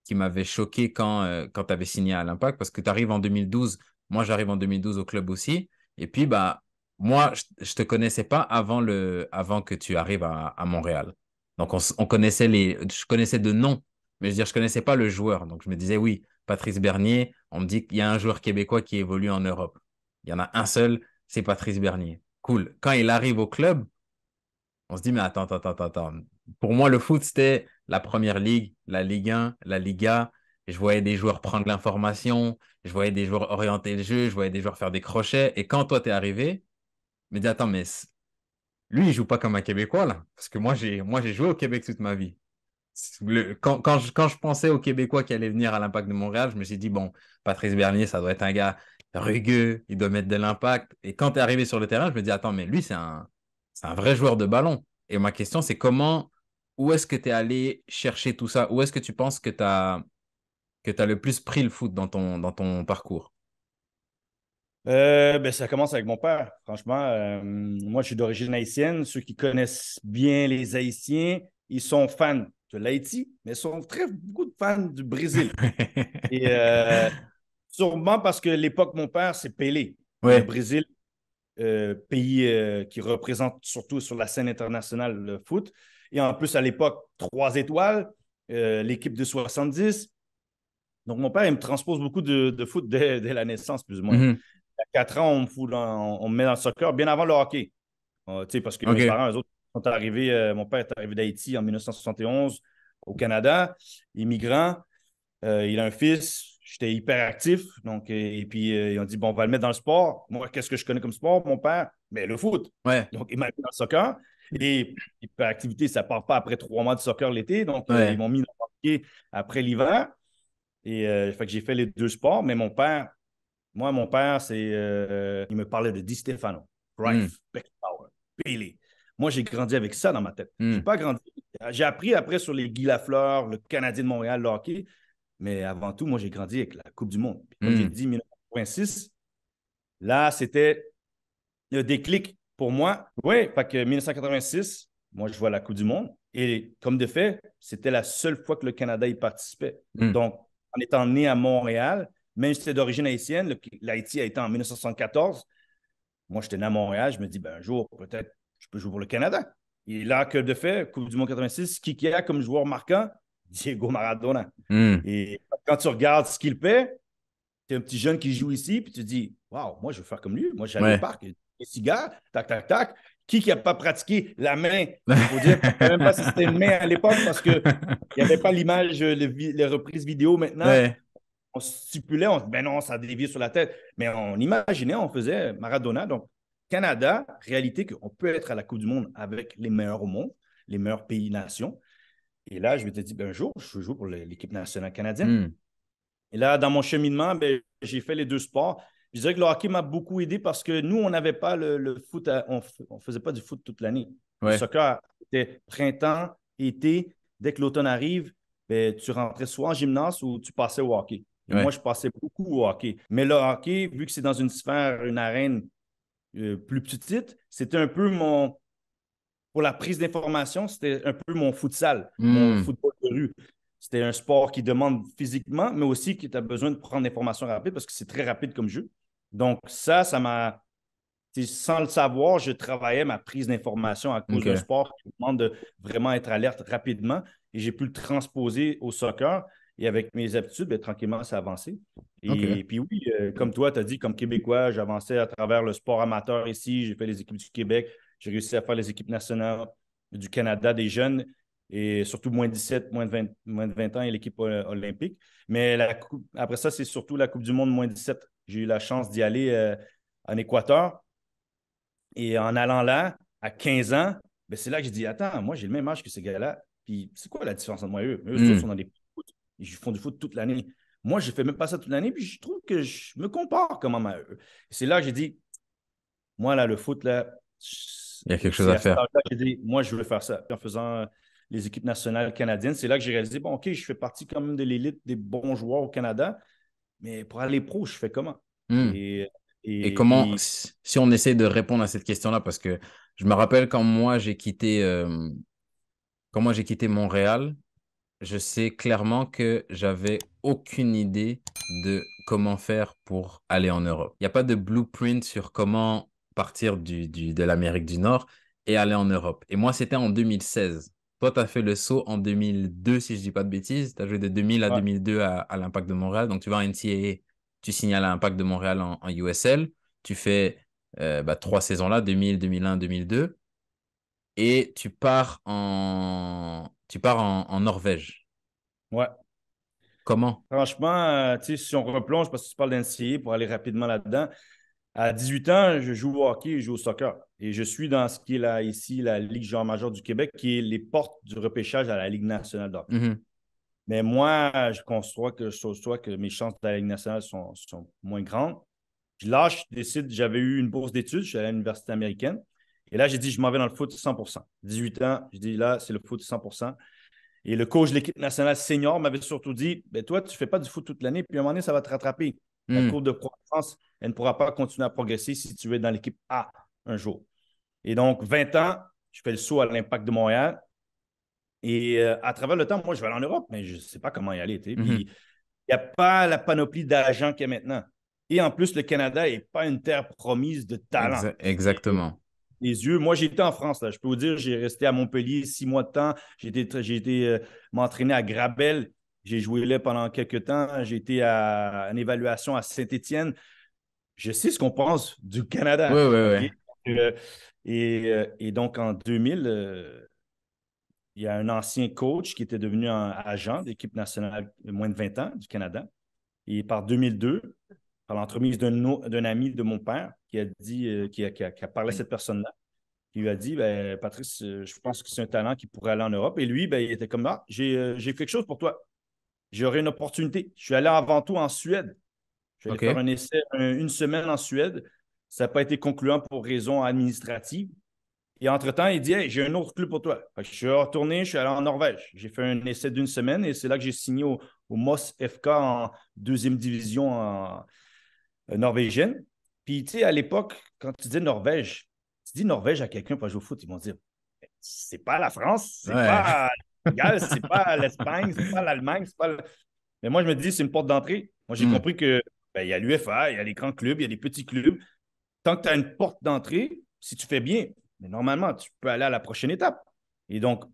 qui m'avait choqué quand, euh, quand tu avais signé à l'Impact, parce que tu arrives en 2012 moi, j'arrive en 2012 au club aussi. Et puis, bah, moi, je ne te connaissais pas avant, le, avant que tu arrives à, Montréal. Donc, on, connaissait les, je connaissais de nom, mais je veux dire, je connaissais pas le joueur. Donc, je me disais, oui, Patrice Bernier, on me dit qu'il y a un joueur québécois qui évolue en Europe. Il y en a un seul, c'est Patrice Bernier. Cool. Quand il arrive au club, on se dit, mais attends, attends, attends, attends. Pour moi, le foot, c'était la première ligue, la Ligue 1, la Liga, je voyais des joueurs prendre l'information, je voyais des joueurs orienter le jeu, je voyais des joueurs faire des crochets. Et quand toi, tu es arrivé, je me dis, attends, mais lui, il joue pas comme un Québécois, là. Parce que moi, j'ai, moi, j'ai joué au Québec toute ma vie. quand, je, pensais aux Québécois qui allait venir à l'impact de Montréal, je me suis dit, bon, Patrice Bernier, ça doit être un gars rugueux, il doit mettre de l'impact. Et quand tu es arrivé sur le terrain, je me dis, attends, mais lui, c'est un, un vrai joueur de ballon. Et ma question, c'est comment, où est-ce que tu es allé chercher tout ça Où est-ce que tu penses que tu as que tu as le plus pris le foot dans ton, dans ton parcours? Euh, ben, ça commence avec mon père, franchement. Euh, moi, je suis d'origine haïtienne. Ceux qui connaissent bien les Haïtiens, ils sont fans de l'Haïti, mais sont très beaucoup de fans du Brésil. Et euh, sûrement parce que l'époque, mon père, c'est Pelé. Le Brésil, pays qui représente surtout sur la scène internationale le foot. Et en plus, à l'époque, trois étoiles, l'équipe de 70. Donc, mon père, il me transpose beaucoup de, foot dès, la naissance, plus ou moins. Mhm. À 4 ans, on me, met dans le soccer bien avant le hockey. Euh, sais, parce que mes parents, eux autres, sont arrivés, euh, mon père est arrivé d'Haïti en 1971 au Canada, immigrant. Euh, il a un fils, j'étais hyper actif. Donc, et, puis, ils ont dit, bon, on va le mettre dans le sport. Moi, qu'est-ce que je connais comme sport, mon père? Mais ben, le foot. Donc, il m'a mis dans le soccer. Et hyperactivité, ça part pas après trois mois de soccer l'été. Donc, ils m'ont mis dans le hockey après l'hiver. Et euh, fait que j'ai fait les deux sports, mais mon père, moi, mon père, c'est, euh, il me parlait de Di Stefano, Rife, mm. Billy Bailey. Moi, j'ai grandi avec ça dans ma tête. Hmm. Je n'ai pas grandi. J'ai appris après sur les Guy Lafleur, le Canadien de Montréal, le hockey. Mais avant tout, moi, j'ai grandi avec la Coupe du Monde. Puis, j'ai hmm. dit, 1986, là, c'était le déclic pour moi. Oui, fait que 1986, moi, je vois la Coupe du Monde. Et comme de fait, c'était la seule fois que le Canada y participait. Hmm. Donc, en étant né à Montréal, même si c'était d'origine haïtienne, l'Haïti a été en 1974. Moi, j'étais né à Montréal, je me dis, ben, un jour, peut-être, je peux jouer pour le Canada. Et là, que de fait, Coupe du Monde 86, qui a comme joueur marquant, Diego Maradona. Hmm. Et quand tu regardes ce qu'il paie, tu es un petit jeune qui joue ici, puis tu dis, waouh, moi, je veux faire comme lui. Moi, j'allais un au parc, des cigares, tac, tac, tac. Qui qui n'a pas pratiqué la main? je ne sais même pas si c'était une main à l'époque parce qu'il n'y avait pas l'image, les, reprises vidéo maintenant. On stipulait, on ben non, ça a sur la tête. Mais on imaginait, on faisait Maradona. Donc, Canada, réalité qu'on peut être à la Coupe du Monde avec les meilleurs au monde, les meilleurs pays, nations. Et là, je me suis dit, ben, un jour, je joue pour l'équipe nationale canadienne. Hmm. Et là, dans mon cheminement, ben, j'ai fait les deux sports je dirais que le hockey m'a beaucoup aidé parce que nous, on n'avait pas le, foot, on ne faisait pas du foot toute l'année. Le soccer, c'était printemps, été, dès que l'automne arrive, ben, tu rentrais soit en gymnase ou tu passais au hockey. Moi, je passais beaucoup au hockey. Mais le hockey, vu que c'est dans une sphère, une arène euh, plus petite, c'était un peu mon. Pour la prise d'information, c'était un peu mon futsal, mon hmm. football de rue. C'était un sport qui demande physiquement, mais aussi qui tu as besoin de prendre l'information rapide parce que c'est très rapide comme jeu. Donc, ça, ça m'a. Sans le savoir, je travaillais ma prise d'information à cause du sport qui demande de vraiment être alerte rapidement et j'ai pu le transposer au soccer. Et avec mes habitudes, ben, tranquillement, ça a avancé. Et, puis oui, euh, comme toi, tu as dit, comme Québécois, j'avançais à travers le sport amateur ici. J'ai fait les équipes du Québec. J'ai réussi à faire les équipes nationales du Canada des jeunes et surtout moins de 17, moins de 20, moins de 20 ans et l'équipe euh, olympique. Mais après ça, c'est surtout la Coupe du Monde moins de 17 j'ai eu la chance d'y aller euh, en Équateur. Et en allant là, à 15 ans, ben c'est là que j'ai dit Attends, moi, j'ai le même âge que ces gars-là. Puis c'est quoi la différence entre moi et eux Eux, hmm. dans des foot. Ils font du foot toute l'année. Moi, je ne fais même pas ça toute l'année. Puis je trouve que je me compare comme à eux. C'est là que j'ai dit Moi, là, le foot, là. Il y a quelque chose à, faire. Moi, je veux faire ça. Puis en faisant euh, les équipes nationales canadiennes, c'est là que j'ai réalisé Bon, OK, je fais partie quand même de l'élite des bons joueurs au Canada mais pour aller pro, je fais comment? Hmm. Et, comment, si on essaie de répondre à cette question-là, parce que je me rappelle quand moi j'ai quitté, euh, quitté Montréal, je sais clairement que j'avais aucune idée de comment faire pour aller en Europe. Il n'y a pas de blueprint sur comment partir du de l'Amérique du Nord et aller en Europe. Et moi, c'était en 2016. Toi, tu as fait le saut en 2002, si je dis pas de bêtises. Tu as joué de 2000 à 2002 à, l'Impact de Montréal. Donc, tu vas en NCAA, tu signales à l'Impact de Montréal en, USL. Tu fais euh, bah, trois saisons là, 2000, 2001, 2002. Et tu pars en, tu pars en, Norvège. Ouais. Comment? Franchement, euh, si on replonge, parce que tu parles d'NCAA, pour aller rapidement là-dedans, à 18 ans, je joue au hockey et je joue au soccer. Et je suis dans ce qui est là, ici la Ligue junior majeure du Québec, qui est les portes du repêchage à la Ligue nationale d'hockey. Mm-hmm. Mais moi, je conçois que, je que mes chances de la Ligue nationale sont, moins grandes. Puis là, je décide, j'avais eu une bourse d'études, je suis à l'université américaine. Et là, j'ai dit, je m'en vais dans le foot 100 18 ans, je dis, là, c'est le foot 100 Et le coach de l'équipe nationale senior m'avait surtout dit, ben, toi, tu ne fais pas du foot toute l'année, puis à un moment donné, ça va te rattraper. La hmm. courbe de croissance, elle ne pourra pas continuer à progresser si tu es dans l'équipe A un jour. Et donc, 20 ans, je fais le saut à l'impact de Montréal. Et euh, à travers le temps, moi, je vais aller en Europe, mais je ne sais pas comment y aller. Mhm. Il n'y a pas la panoplie d'agents qu'il y a maintenant. Et en plus, le Canada n'est pas une terre promise de talent. Exactement. Les yeux. Moi, j'étais en France, là. je peux vous dire, j'ai resté à Montpellier six mois de temps. J'ai été, euh, m'entraîner à Grabel. J'ai joué là pendant quelques temps. J'ai été à une évaluation à Saint-Étienne. Je sais ce qu'on pense du Canada. Oui, oui, oui. Et, donc, en 2000, euh, il y a un ancien coach qui était devenu agent d'équipe nationale de moins de 20 ans du Canada. Et par 2002, par l'entremise d'un ami de mon père qui a dit, euh, qui, a, parlé à cette personne-là, il lui a dit ben, Patrice, euh, je pense que c'est un talent qui pourrait aller en Europe. Et lui, ben, il était comme Ah, j'ai quelque chose pour toi j'aurais une opportunité. Je suis allé avant tout en Suède. Je vais faire un essai une semaine en Suède. Ça n'a pas été concluant pour raisons administratives. Et entre-temps, il dit j'ai un autre club pour toi. je suis retourné, je suis allé en Norvège. J'ai fait un essai d'une semaine et c'est là que j'ai signé au, Moss FK en deuxième division euh, norvégienne. Puis, tu sais, à l'époque, quand tu dis Norvège, tu dis Norvège à quelqu'un pour jouer au foot, ils vont dire c'est pas la France, c'est pas c'est pas l'Espagne, c'est pas l'Allemagne, c'est pas. Mais moi, je me dis, c'est une porte d'entrée. Moi, j'ai hmm. compris que ben, il y a l'UFA, il y a les grands clubs, il y a les petits clubs. Tant que tu as une porte d'entrée, si tu fais bien, normalement, tu peux aller à la prochaine étape. Et donc,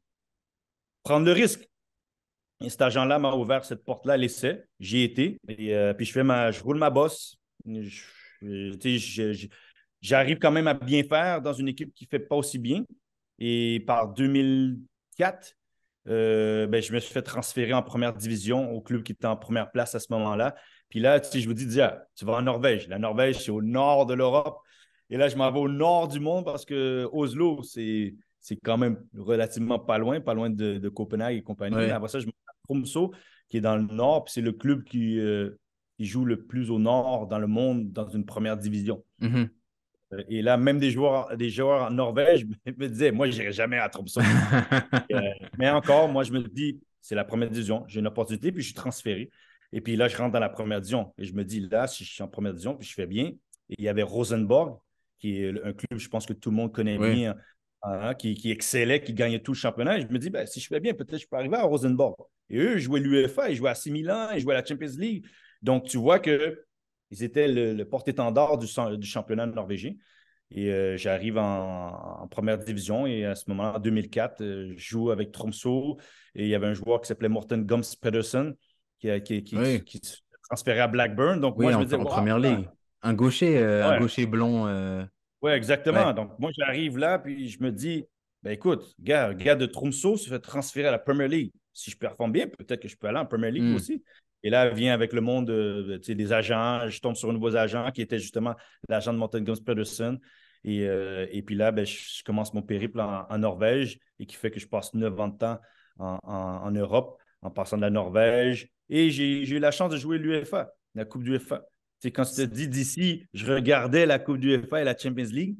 prendre le risque. Et cet agent-là m'a ouvert cette porte-là, l'essai. J'y ai été. Et, euh, puis je fais ma. Je roule ma bosse. J'arrive quand même à bien faire dans une équipe qui ne fait pas aussi bien. Et par 2004, euh, ben, je me suis fait transférer en première division au club qui était en première place à ce moment-là. Puis là, tu sais, je vous dis, déjà, tu vas en Norvège. La Norvège, c'est au nord de l'Europe. Et là, je m'en vais au nord du monde parce que Oslo, c'est, c'est quand même relativement pas loin, pas loin de, Copenhague et compagnie. Après ça, je me à qui est dans le nord. Puis c'est le club euh, qui, joue le plus au nord dans le monde dans une première division. Mm-hmm. Et là, même des joueurs, des joueurs en Norvège me disaient, moi, je n'irai jamais à Tromsø. Euh, mais encore, moi, je me dis, c'est la première division, j'ai une opportunité, puis je suis transféré. Et puis là, je rentre dans la première division. Et je me dis, là, si je suis en première division, puis je fais bien. Et il y avait Rosenborg, qui est un club, je pense que tout le monde connaît bien, hein, hein, qui, excellait, qui gagnait tout le championnat. Et je me dis, ben, si je fais bien, peut-être je peux arriver à Rosenborg. Et eux, ils jouaient l'UEFA, ils jouaient à 6 Milan, ils jouaient à la Champions League. Donc, tu vois que ils étaient le, porte-étendard du, du, championnat norvégien. Et euh, j'arrive en, première division et à ce moment-là, en 2004, euh, je joue avec Tromsø et il y avait un joueur qui s'appelait Morten gums Pedersen qui, se transférait à Blackburn. Donc, oui, moi, je en, me dis en première ligue. Un gaucher, euh, un gaucher blond. Oui, exactement. Donc, moi, j'arrive là puis je me dis, ben, écoute, gars, gars de Tromsø se fait transférer à la Premier League. Si je performe bien, peut-être que je peux aller en Premier League hmm. aussi. Et là, elle vient avec le monde euh, euh, des agents. Je tombe sur un nouveau agent qui était justement l'agent de Mountain Pedersen. Et, euh, et, puis là, ben, je commence mon périple en, Norvège et qui fait que je passe 9 ans en, Europe en passant de la Norvège. Et j'ai eu la chance de jouer l'UFA, la Coupe du'FA C'est quand tu te dis d'ici, je regardais la Coupe d'UFA et la Champions League.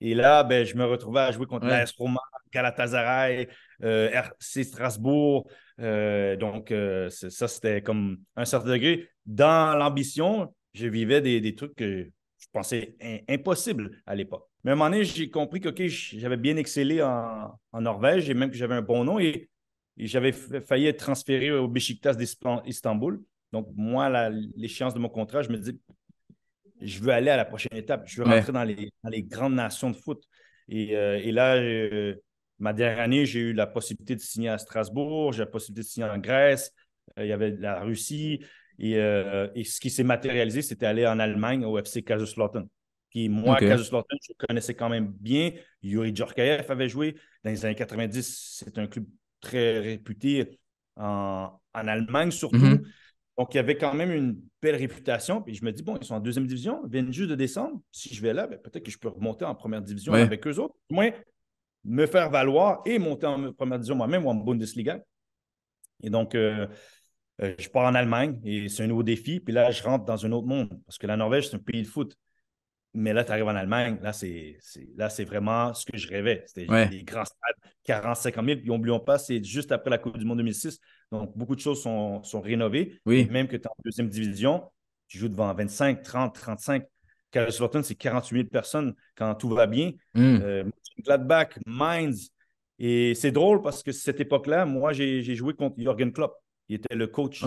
Et là, ben, je me retrouvais à jouer contre l'AS Roma, Galatasaray, euh, RC Strasbourg. Euh, donc, euh, ça, c'était comme un certain degré. Dans l'ambition, je vivais des, trucs que je pensais impossibles impossible à l'époque. Mais à un moment donné, j'ai compris que j'avais bien excellé en, Norvège et même que j'avais un bon nom et, j'avais failli être transféré au Besiktas d'Istanbul. Donc, moi, l'échéance de mon contrat, je me dis, je veux aller à la prochaine étape. Je veux rentrer dans, les, grandes nations de foot. Et, là, Ma dernière année, j'ai eu la possibilité de signer à Strasbourg, j'ai la possibilité de signer en Grèce, euh, il y avait la Russie. Euh, et, ce qui s'est matérialisé, c'était aller en Allemagne au FC Kaiserslautern. Puis moi, Kaiserslautern, je connaissais quand même bien. Yuri Djorkaeff avait joué dans les années 90. C'est un club très réputé en, Allemagne surtout. Mhm. Donc, il y avait quand même une belle réputation. Puis je me dis, bon, ils sont en deuxième division, ils viennent juste de décembre. Si je vais là, ben, peut-être que je peux remonter en première division avec eux autres me faire valoir et monter en première division moi-même ou en Bundesliga. Et donc, euh, euh, je pars en Allemagne et c'est un nouveau défi. Puis là, je rentre dans un autre monde parce que la Norvège, c'est un pays de foot. Mais là, tu arrives en Allemagne, là, c'est, là, c'est vraiment ce que je rêvais. C'était des grands stades, 40, 50 000. Puis n'oublions pas, c'est juste après la Coupe du Monde 2006. Donc, beaucoup de choses sont, rénovées. Même que tu es en deuxième division, tu joues devant 25, 30, 35. Carlos c'est 48 000 personnes quand tout va bien. Hmm. Euh, Gladbach, Mainz. Et c'est drôle parce que cette époque-là, moi, j'ai joué contre Jürgen Klopp. Il était le coach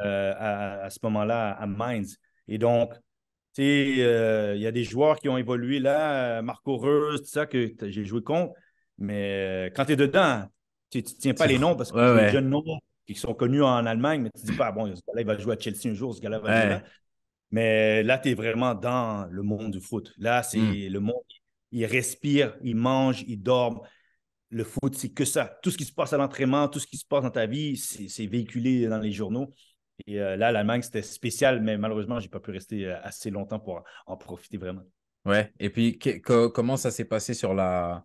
euh, à, ce moment-là à Mainz. Et donc, tu sais, euh, il y a des joueurs qui ont évolué là, Marco Reus, tout ça, que j'ai joué contre. Mais euh, quand tu es dedans, tu ne tiens pas les noms parce que y c'est des jeunes noms qui sont connus en Allemagne, mais tu ne dis pas, bon, là il va jouer à Chelsea un jour, ce gars-là va Mais là, tu es vraiment dans le monde du foot. Là, c'est hmm. le monde ils respirent, ils mangent, ils dorment. Le foot, c'est que ça. Tout ce qui se passe à l'entraînement, tout ce qui se passe dans ta vie, c'est véhiculé dans les journaux. Et euh, là, l'Allemagne, c'était spécial, mais malheureusement, je n'ai pas pu rester euh, assez longtemps pour en, profiter vraiment. Ouais, et puis comment ça s'est passé sur la,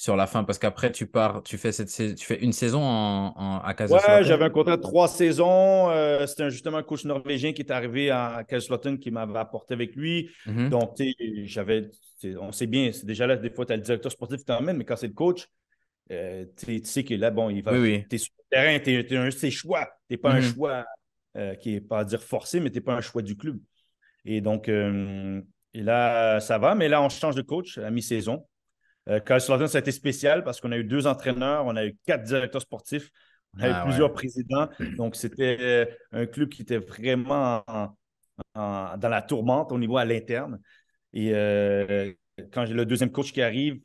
sur la fin Parce qu'après, tu pars, tu fais, tu fais une saison à Kaiserslautern. Ouais, j'avais un contrat de trois saisons. Euh, c'était justement un coach norvégien qui est arrivé à Kaiserslautern qui m'avait apporté avec lui. Mm-hmm. Donc, j'avais, on sait bien, c'est déjà là, des fois, tu as le directeur sportif qui t'emmène, mais quand c'est le coach, euh, tu sais que là, bon, il va. Oui, oui. Tu es sur le terrain, tu es, un choix. Tu n'es pas un mm-hmm. choix euh, qui est pas à dire forcé, mais tu n'es pas un choix du club. Et donc, là, ça va, mais là, on change de coach à mi-saison. Euh, Carl ça a été spécial parce qu'on a eu deux entraîneurs, on a eu quatre directeurs sportifs, on a eu ah, plusieurs présidents. Mm. Donc, c'était euh, un club qui était vraiment dans la tourmente au niveau à l'interne. Et euh, quand j'ai le deuxième coach qui arrive,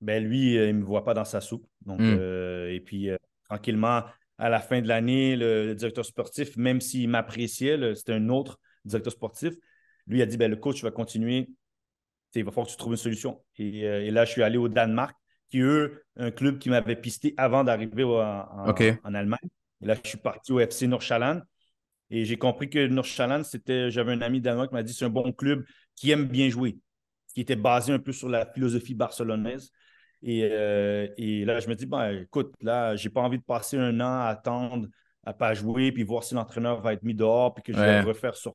ben lui, il ne me voit pas dans sa soupe. Donc, mm. et puis, tranquillement, à la fin de l'année, le, directeur sportif, même s'il m'appréciait, c'était un autre directeur sportif, lui a dit ben, le coach va continuer il va falloir que tu trouves une solution. Euh, et, là, je suis allé au Danemark, qui eux, un club qui m'avait pisté avant d'arriver en, Allemagne. Et là, je suis parti au FC Norchaland. Et j'ai compris que Norchaland, c'était, j'avais un ami danois qui m'a dit c'est un bon club qui aime bien jouer, qui était basé un peu sur la philosophie barcelonaise. Et, euh, là, je me dis, écoute, là, je n'ai pas envie de passer un an à attendre à ne pas jouer, puis voir si l'entraîneur va être mis dehors, puis que je vais refaire sur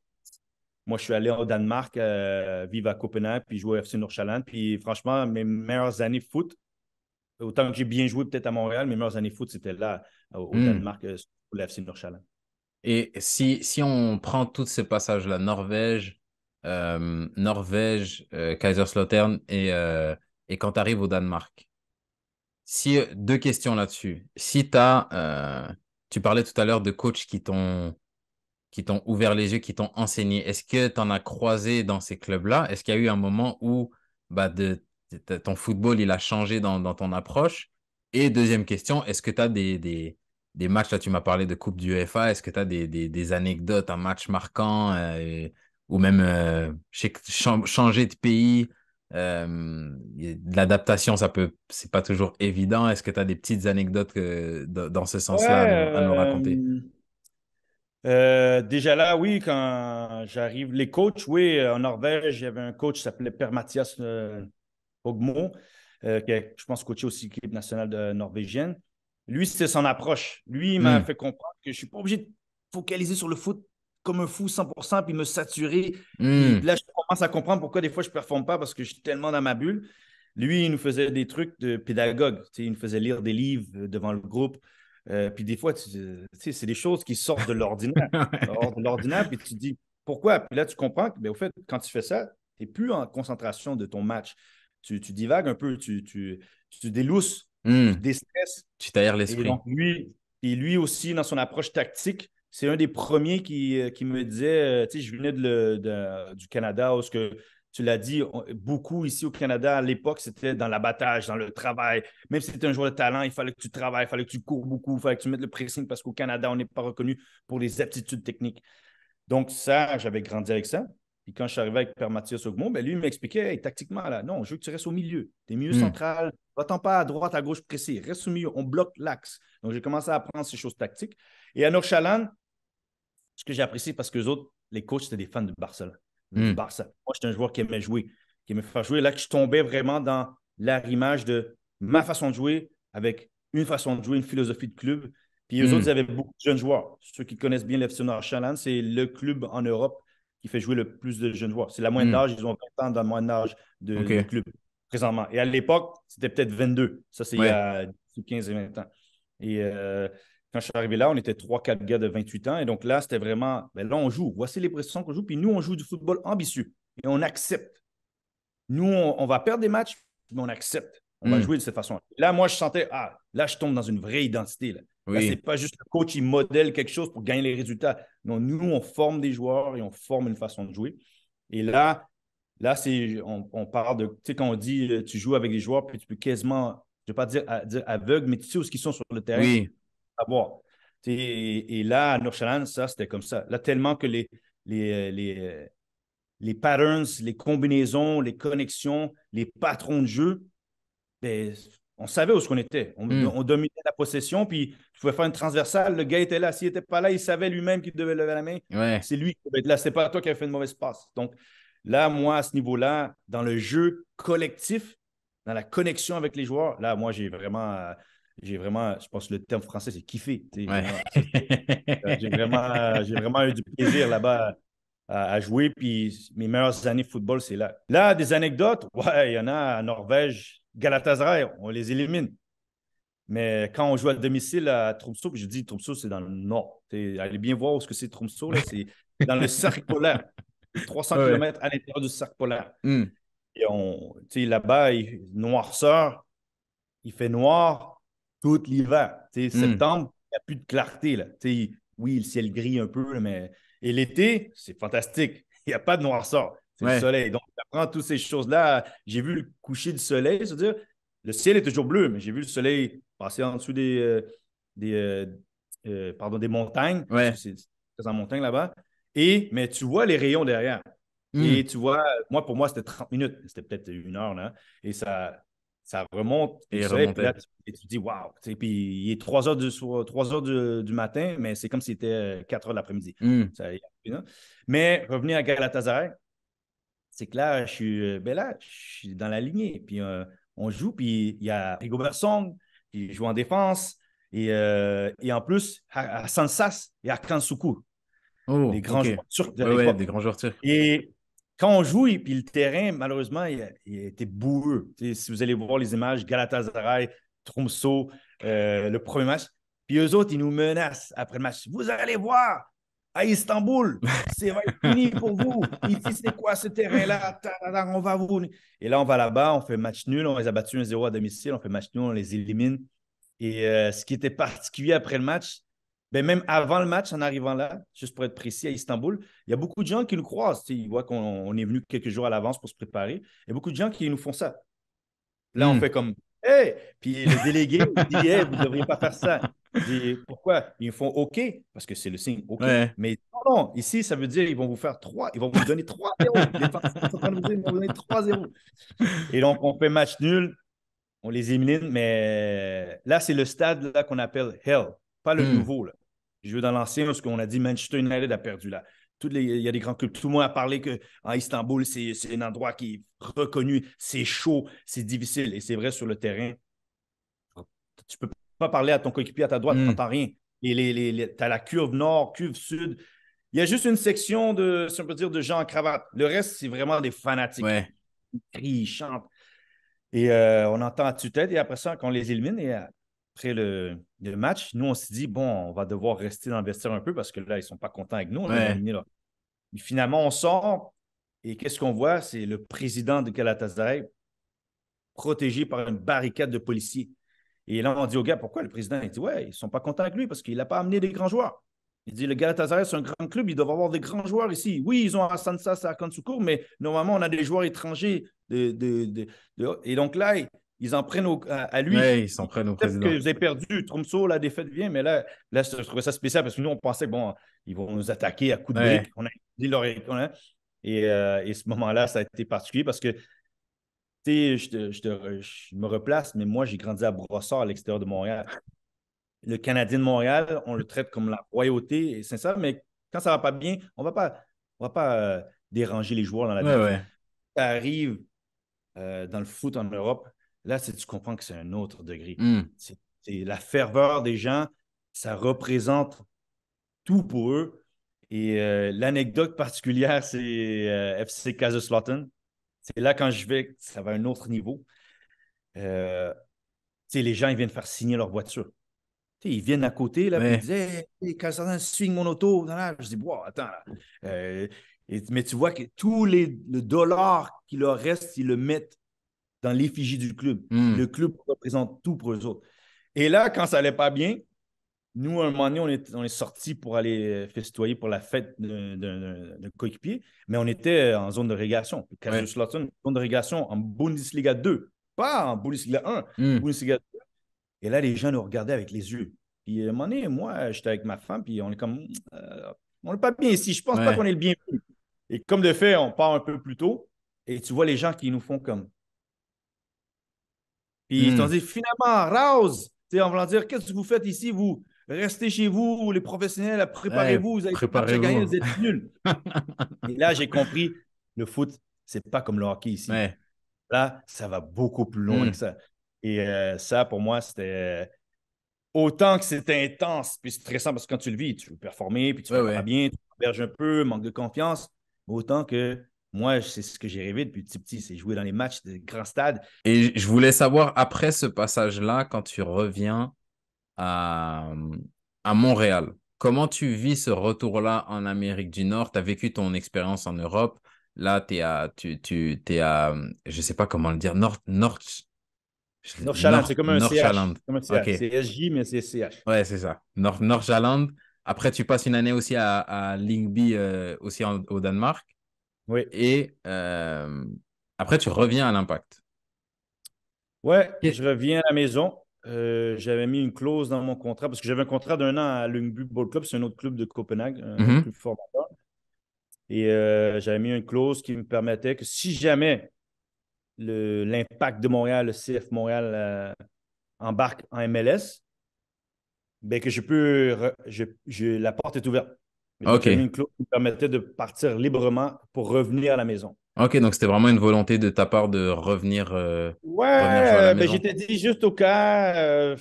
moi, je suis allé au Danemark, euh, vivre à Copenhague, puis jouer au FC Nordsjælland. Puis franchement, mes meilleures années foot, autant que j'ai bien joué peut-être à Montréal, mes meilleures années foot, c'était là, au, hmm. Danemark, euh, le FC Et si, on prend tous ces passages là Norvège, euh, Norvège, euh, Kaiserslautern, et, et quand tu arrives au Danemark, si, deux questions là-dessus. Si tu as, tu parlais tout à l'heure de coachs qui t'ont qui t'ont ouvert les yeux, qui t'ont enseigné. Est-ce que tu en as croisé dans ces clubs-là? Est-ce qu'il y a eu un moment où bah, de, ton football, il a changé dans, ton approche? Et deuxième question, est-ce que tu as des, des, matchs, là tu m'as parlé de Coupe du UEFA, est-ce que tu as des, anecdotes, un match marquant euh, ou même euh, changer de pays? Euh, l'adaptation, ça peut, c'est pas toujours évident. Est-ce que tu as des petites anecdotes dans ce sens-là à, nous raconter euh, déjà là, oui, quand j'arrive, les coachs, oui, en Norvège, il y avait un coach qui s'appelait Per Mathias euh, Ogmo, euh, qui est, je pense, coaché aussi l'équipe nationale norvégienne. Lui, c'était son approche. Lui, il m'a hmm. fait comprendre que je ne suis pas obligé de focaliser sur le foot comme un fou 100%, puis me saturer. Hmm. Là, je commence à comprendre pourquoi des fois je ne performe pas parce que je suis tellement dans ma bulle. Lui, il nous faisait des trucs de pédagogue. Il nous faisait lire des livres devant le groupe. Euh, puis des fois, tu euh, c'est des choses qui sortent de l'ordinaire. de l'ordinaire, puis tu dis pourquoi? Puis là, tu comprends que, ben, au fait, quand tu fais ça, tu n'es plus en concentration de ton match. Tu, divagues un peu, tu, tu, tu délousses, tu hmm. déstresses. Tu t'aères l'esprit. et lui aussi, dans son approche tactique, c'est un des premiers qui, euh, qui me disait, tu sais, je venais du Canada où que tu l'as dit, beaucoup ici au Canada, à l'époque, c'était dans l'abattage, dans le travail. Même si c'était un joueur de talent, il fallait que tu travailles, il fallait que tu cours beaucoup, il fallait que tu mettes le pressing parce qu'au Canada, on n'est pas reconnu pour les aptitudes techniques. Donc, ça, j'avais grandi avec ça. Et quand je suis arrivé avec Père Mathias ben lui, il m'expliquait tactiquement, là, non, je veux que tu restes au milieu. Tu es milieu hmm. central, va-t'en pas à droite, à gauche, pressé, reste au milieu, on bloque l'axe. Donc, j'ai commencé à apprendre ces choses tactiques. Et à Norchaland, ce que j'ai apprécié, parce que les autres, les coachs, c'était des fans de Barcelone. Hmm. Barça. Moi, j'étais un joueur qui aimait jouer, qui aimait faire jouer. Là, je tombais vraiment dans l'arrimage de ma façon de jouer avec une façon de jouer, une philosophie de club. Puis eux autres, hmm. ils avaient beaucoup de jeunes joueurs. Ceux qui connaissent bien le nord c'est le club en Europe qui fait jouer le plus de jeunes joueurs. C'est la moyenne hmm. d'âge, ils ont 20 ans dans la moyenne d'âge de, du club présentement. Et à l'époque, c'était peut-être 22. Ça, c'est il y a 15 et 20 ans. Et euh, quand je suis arrivé là, on était trois, quatre gars de 28 ans. Et donc là, c'était vraiment, ben là, on joue. Voici les pressions qu'on joue. Puis nous, on joue du football ambitieux. Et on accepte. Nous, on, va perdre des matchs, mais on accepte. On va hmm. jouer de cette façon. Là, moi, je sentais, ah, là, je tombe dans une vraie identité. Là, ce n'est c'est pas juste le coach, qui modèle quelque chose pour gagner les résultats. Non, nous, on forme des joueurs et on forme une façon de jouer. Et là, là, c'est, on, parle de, tu sais, quand on dit, euh, tu joues avec des joueurs, puis tu peux quasiment, je ne vais pas dire, aveugle, mais tu sais où ils sont sur le terrain. Oui avoir Et, là, à Nourchalan, ça, c'était comme ça. Là, tellement que les, les, les, les patterns, les combinaisons, les connexions, les patrons de jeu, ben, on savait où ce qu'on était. Hmm. On, dominait la possession, puis tu pouvais faire une transversale. Le gars était là. S'il n'était pas là, il savait lui-même qu'il devait lever la main. C'est lui qui devait être là. C'est pas toi qui avais fait une mauvaise passe. Donc là, moi, à ce niveau-là, dans le jeu collectif, dans la connexion avec les joueurs, là, moi, j'ai vraiment. Euh, j'ai vraiment, je pense que le terme français, c'est kiffé. Euh, j'ai vraiment, eu du plaisir là-bas à, jouer. Puis mes meilleures années de football, c'est là. Là, des anecdotes, ouais, il y en a à Norvège, Galatasaray, on les élimine. Mais quand on joue à domicile à Tromsø, je dis Tromsø, c'est dans le nord. allez bien voir ce que c'est Tromsø, c'est dans le cercle polaire. 300 km à l'intérieur du cercle polaire. Hmm. Et on, là-bas, noirceur, il fait noir, tout l'hiver. sais, hmm. Septembre, il n'y a plus de clarté. Là. oui, le ciel gris un peu, mais. Et l'été, c'est fantastique. Il n'y a pas de noirceur. C'est le soleil. Donc, tu apprends toutes ces choses-là. J'ai vu le coucher du soleil, c'est-à-dire, le ciel est toujours bleu, mais j'ai vu le soleil passer en dessous des, euh, des, euh, euh, pardon, des montagnes. C'est en montagne là-bas. Et, mais tu vois les rayons derrière. Et hmm. tu vois, moi, pour moi, c'était 30 minutes. C'était peut-être une heure, là. Et ça, ça remonte. Et, tu, et dis, waouh! Puis il est 3 heures du, soir, 3 heures du, matin, mais c'est comme si c'était 4 euh, heures de l'après-midi. Hmm. Mais revenir à Galatasaray, c'est que là, je suis, euh, ben je suis dans la lignée. Puis euh, on joue, puis il y a Rigobert Song qui joue en défense. Et, et en plus, à Sansas et à Soukou. Oh, les grands joueurs turcs de des grands joueurs turcs quand on joue, et puis le terrain, malheureusement, il était boueux. si vous allez voir les images, Galatasaray, Tromso, euh, le premier match, puis eux autres, ils nous menacent après le match. Vous allez voir à Istanbul, c'est fini pour vous. Ici, c'est quoi ce terrain-là? On va vous. Et là, on va là-bas, on fait match nul, on les a battus 1-0 à domicile, on fait match nul, on les élimine. Et euh, ce qui était particulier après le match, ben, même avant le match, en arrivant là, juste pour être précis, à Istanbul, il y a beaucoup de gens qui nous croisent. Ils voient qu'on est venu quelques jours à l'avance pour se préparer. Il y a beaucoup de gens qui nous font ça. Là, on hmm. fait comme Hey! Puis le délégué dit hey, vous ne devriez pas faire ça. pourquoi? Ils font OK, parce que c'est le signe OK. Mais non, non, ici, ça veut dire qu'ils vont vous faire trois ils vont vous donner 3-0. ils vont vous donner trois zéros Et donc, on fait match nul, on les élimine, mais là, c'est le stade qu'on appelle Hell, pas le hmm. nouveau. Là. Je veux dans l'ancien, parce qu'on a dit Manchester United a perdu là. les, il y a des grands clubs. Tout le monde a parlé qu'en ah, Istanbul, c'est un endroit qui est reconnu, c'est chaud, c'est difficile. Et c'est vrai sur le terrain. Tu ne peux pas parler à ton coéquipier à ta droite, tu hmm. n'entends rien. Et les, les, tu as la curve nord, curve sud. Il y a juste une section de, si on peut dire, de gens en cravate. Le reste, c'est vraiment des fanatiques. Ils crient, ils chantent. Et euh, on entend à tue-tête et après ça, quand on les élimine, et, euh, après le, match, nous, on s'est dit, bon, on va devoir rester dans le vestiaire un peu parce que là, ils ne sont pas contents avec nous. finalement, on sort et qu'est-ce qu'on voit? C'est le président de Galatasaray protégé par une barricade de policiers. Et là, on dit au gars, pourquoi le président? Il dit, ouais, ils ne sont pas contents avec lui parce qu'il n'a pas amené des grands joueurs. Il dit, le Galatasaray, c'est un grand club, il doit avoir des grands joueurs ici. Oui, ils ont Hassan Sansa à mais normalement, on a des joueurs étrangers. Et donc là, ils en prennent à, lui. ils s'en prennent au président. que vous avez perdu, Tromso, la défaite vient, mais là, là, je trouvais ça spécial parce que nous, on pensait, bon, ils vont nous attaquer à coups de On a dit leur. Euh, et, ce moment-là, ça a été particulier parce que, tu je, me replace, mais moi, j'ai grandi à Brossard, à l'extérieur de Montréal. Le Canadien de Montréal, on le traite comme la royauté, c'est ça, mais quand ça ne va pas bien, on ne va pas euh, déranger les joueurs dans la vie. Ça arrive euh, dans le foot en Europe, Là, tu comprends que c'est un autre degré. Hmm. C'est la ferveur des gens, ça représente tout pour eux. Et euh, l'anecdote particulière, c'est FC euh, FC Kaiserslautern. C'est là quand je vais, ça va à un autre niveau. Euh, les gens, ils viennent faire signer leur voiture. ils viennent à côté, là, ils disent hey, signe mon auto. Je dis attends. mais tu vois que tous les dollars qui leur reste ils le mettent dans l'effigie du club. Hmm. Le club représente tout pour eux autres. Et là, quand ça n'allait pas bien, nous, un moment donné, on est, sortis pour aller festoyer pour la fête d'un coéquipier, mais on était en zone de régression. Casus ouais. zone de régression, en Bundesliga 2, pas en Bundesliga 1, hmm. Bundesliga 2. Et là, les gens nous regardaient avec les yeux. Puis à un moment donné, moi, j'étais avec ma femme, puis on est comme, euh, on n'est pas bien ici, je pense pas qu'on est le bienvenu. Et comme de fait, on part un peu plus tôt, et tu vois les gens qui nous font comme, ils t'ont hmm. dit finalement, Rouse, en voulant dire qu'est-ce que vous faites ici, vous Restez chez vous, les professionnels, préparez-vous, vous avez pas -vous. êtes nuls. Et là, j'ai compris, le foot, c'est pas comme le hockey ici. Là, ça va beaucoup plus loin hmm. que ça. Et euh, ça, pour moi, c'était euh, autant que c'était intense puis stressant parce que quand tu le vis, tu veux performer, puis tu vas bien, tu berges un peu, manque de confiance, autant que moi, c'est ce que j'ai rêvé depuis petit petit, c'est jouer dans les matchs de grands stades. Et je voulais savoir, après ce passage-là, quand tu reviens à, Montréal, comment tu vis ce retour-là en Amérique du Nord Tu as vécu ton expérience en Europe. Là, tu, tu es à, je ne sais pas comment le dire, Nord, North North, c'est comme un North CH. C'est SJ, mais c'est CH. Ouais, c'est ça. North, North Après, tu passes une année aussi à, à Lingby, euh, aussi au Danemark. Oui. Et euh, après, tu reviens à l'impact. Ouais, je reviens à la maison. Euh, j'avais mis une clause dans mon contrat parce que j'avais un contrat d'un an à Lungbu Ball Club, c'est un autre club de Copenhague, un mm-hmm. club formateur. Et euh, j'avais mis une clause qui me permettait que si jamais l'impact de Montréal, le CF Montréal embarque en MLS, ben que je peux, la porte est ouverte. OK. Une qui permettait de partir librement pour revenir à la maison. OK, donc c'était vraiment une volonté de ta part de revenir. Euh, ouais, ben, mais j'étais dit juste au cas, euh,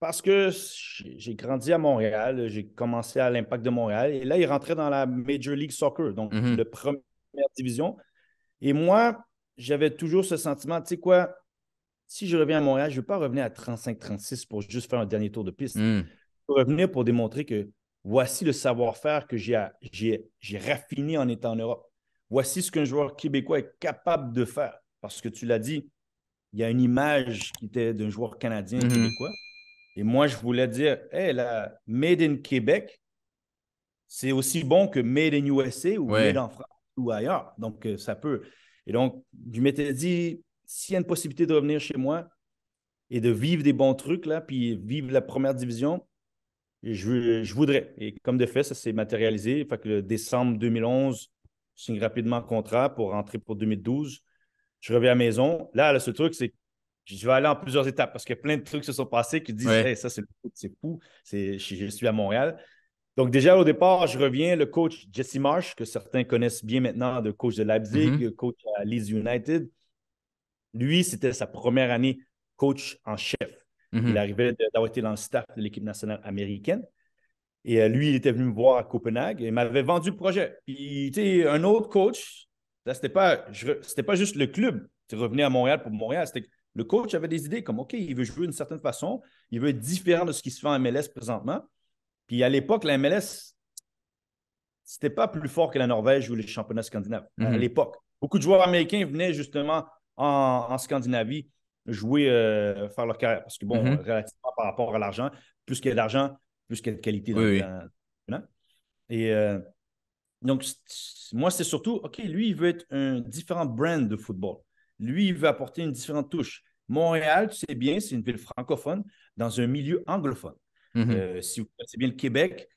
parce que j'ai grandi à Montréal, j'ai commencé à l'Impact de Montréal, et là, il rentrait dans la Major League Soccer, donc la mm-hmm. première division. Et moi, j'avais toujours ce sentiment, tu sais quoi, si je reviens à Montréal, je ne veux pas revenir à 35-36 pour juste faire un dernier tour de piste. Mm. Je veux revenir pour démontrer que Voici le savoir-faire que j'ai raffiné en étant en Europe. Voici ce qu'un joueur québécois est capable de faire. Parce que tu l'as dit, il y a une image qui était d'un joueur canadien mm-hmm. québécois. Et moi, je voulais dire, hey, la Made in Québec, c'est aussi bon que Made in USA ou Made en France ou ailleurs. Donc, euh, ça peut. Et donc, je m'étais dit, s'il y a une possibilité de revenir chez moi et de vivre des bons trucs, là, puis vivre la première division, je, voudrais. Et comme de fait, ça s'est matérialisé. Fait que le décembre 2011, je signe rapidement le contrat pour rentrer pour 2012. Je reviens à la maison. Là, le seul truc, c'est que je vais aller en plusieurs étapes parce qu'il y a plein de trucs qui se sont passés qui disent hey, ça, c'est fou, je, je suis à Montréal. Donc, déjà au départ, je reviens, le coach Jesse Marsh, que certains connaissent bien maintenant, de coach de Leipzig, mm-hmm. coach à Leeds United. Lui, c'était sa première année coach en chef. Il mhm. arrivait d'avoir été dans le staff de l'équipe nationale américaine. Et euh, lui, il était venu me voir à Copenhague et il m'avait vendu le projet. Puis, tu un autre coach, ce c'était pas, c'était pas juste le club. Tu revenais à Montréal pour Montréal. C'était, le coach avait des idées comme, OK, il veut jouer d'une certaine façon. Il veut être différent de ce qui se fait en MLS présentement. Puis à l'époque, la MLS, c'était pas plus fort que la Norvège ou les championnats scandinaves à mhm. l'époque. Beaucoup de joueurs américains venaient justement en Scandinavie jouer, euh, faire leur carrière. Parce que, bon, mm-hmm. relativement par rapport à l'argent, plus qu'il y a d'argent, plus qu'il y a de qualité Et euh, donc, moi, c'est surtout, OK, lui, il veut être un différent brand de football. Lui, il veut apporter une différente touche. Montréal, tu sais bien, c'est une ville francophone dans un milieu anglophone. Mm-hmm. Euh, si vous connaissez bien le Québec,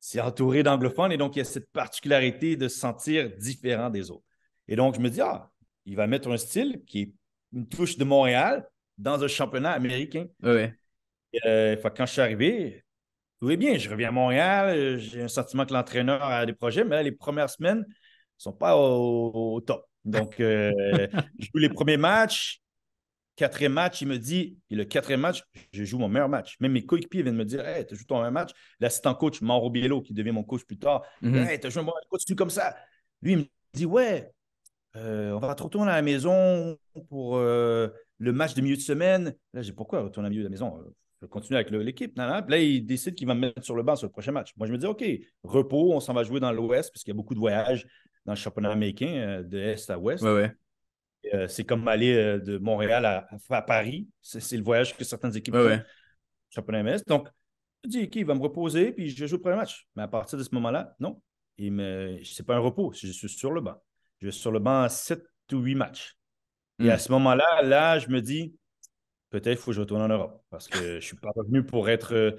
c'est entouré d'anglophones et donc il y a cette particularité de se sentir différent des autres. Et donc, je me dis, ah, il va mettre un style qui est une touche de Montréal dans un championnat américain. Euh, quand je suis arrivé, tout bien. Je reviens à Montréal. Euh, j'ai un sentiment que l'entraîneur a des projets, mais les premières semaines ne sont pas au, top. Donc, euh, je joue les premiers matchs. Quatrième match, il me dit, et le quatrième match, je joue mon meilleur match. Même mes coéquipiers viennent me dire, tu joues ton meilleur match. L'assistant coach, Mauro Biello, qui devient mon coach plus tard, mm-hmm. hey, tu joues un bon match, comme ça. Lui, il me dit, ouais, euh, on va retourner à la maison pour euh, le match de milieu de semaine. Là, j'ai pourquoi retourner à milieu de la maison? Je vais continuer avec l'équipe. Là, il décide qu'il va me mettre sur le banc sur le prochain match. Moi, je me dis, OK, repos, on s'en va jouer dans l'Ouest, parce qu'il y a beaucoup de voyages dans le championnat américain, euh, de Est à Ouest. c'est comme aller de Montréal à, Paris. C'est le voyage que certaines équipes font. Ouais, championnat MS. Donc, je dis, OK, il va me reposer, puis je joue le premier match. Mais à partir de ce moment-là, non. Ce n'est pas un repos, je suis sur le banc je vais sur le banc 7 ou 8 matchs. Et à hmm. ce moment-là, là, je me dis, peut-être faut que je retourne en Europe parce que je ne suis pas revenu pour être euh,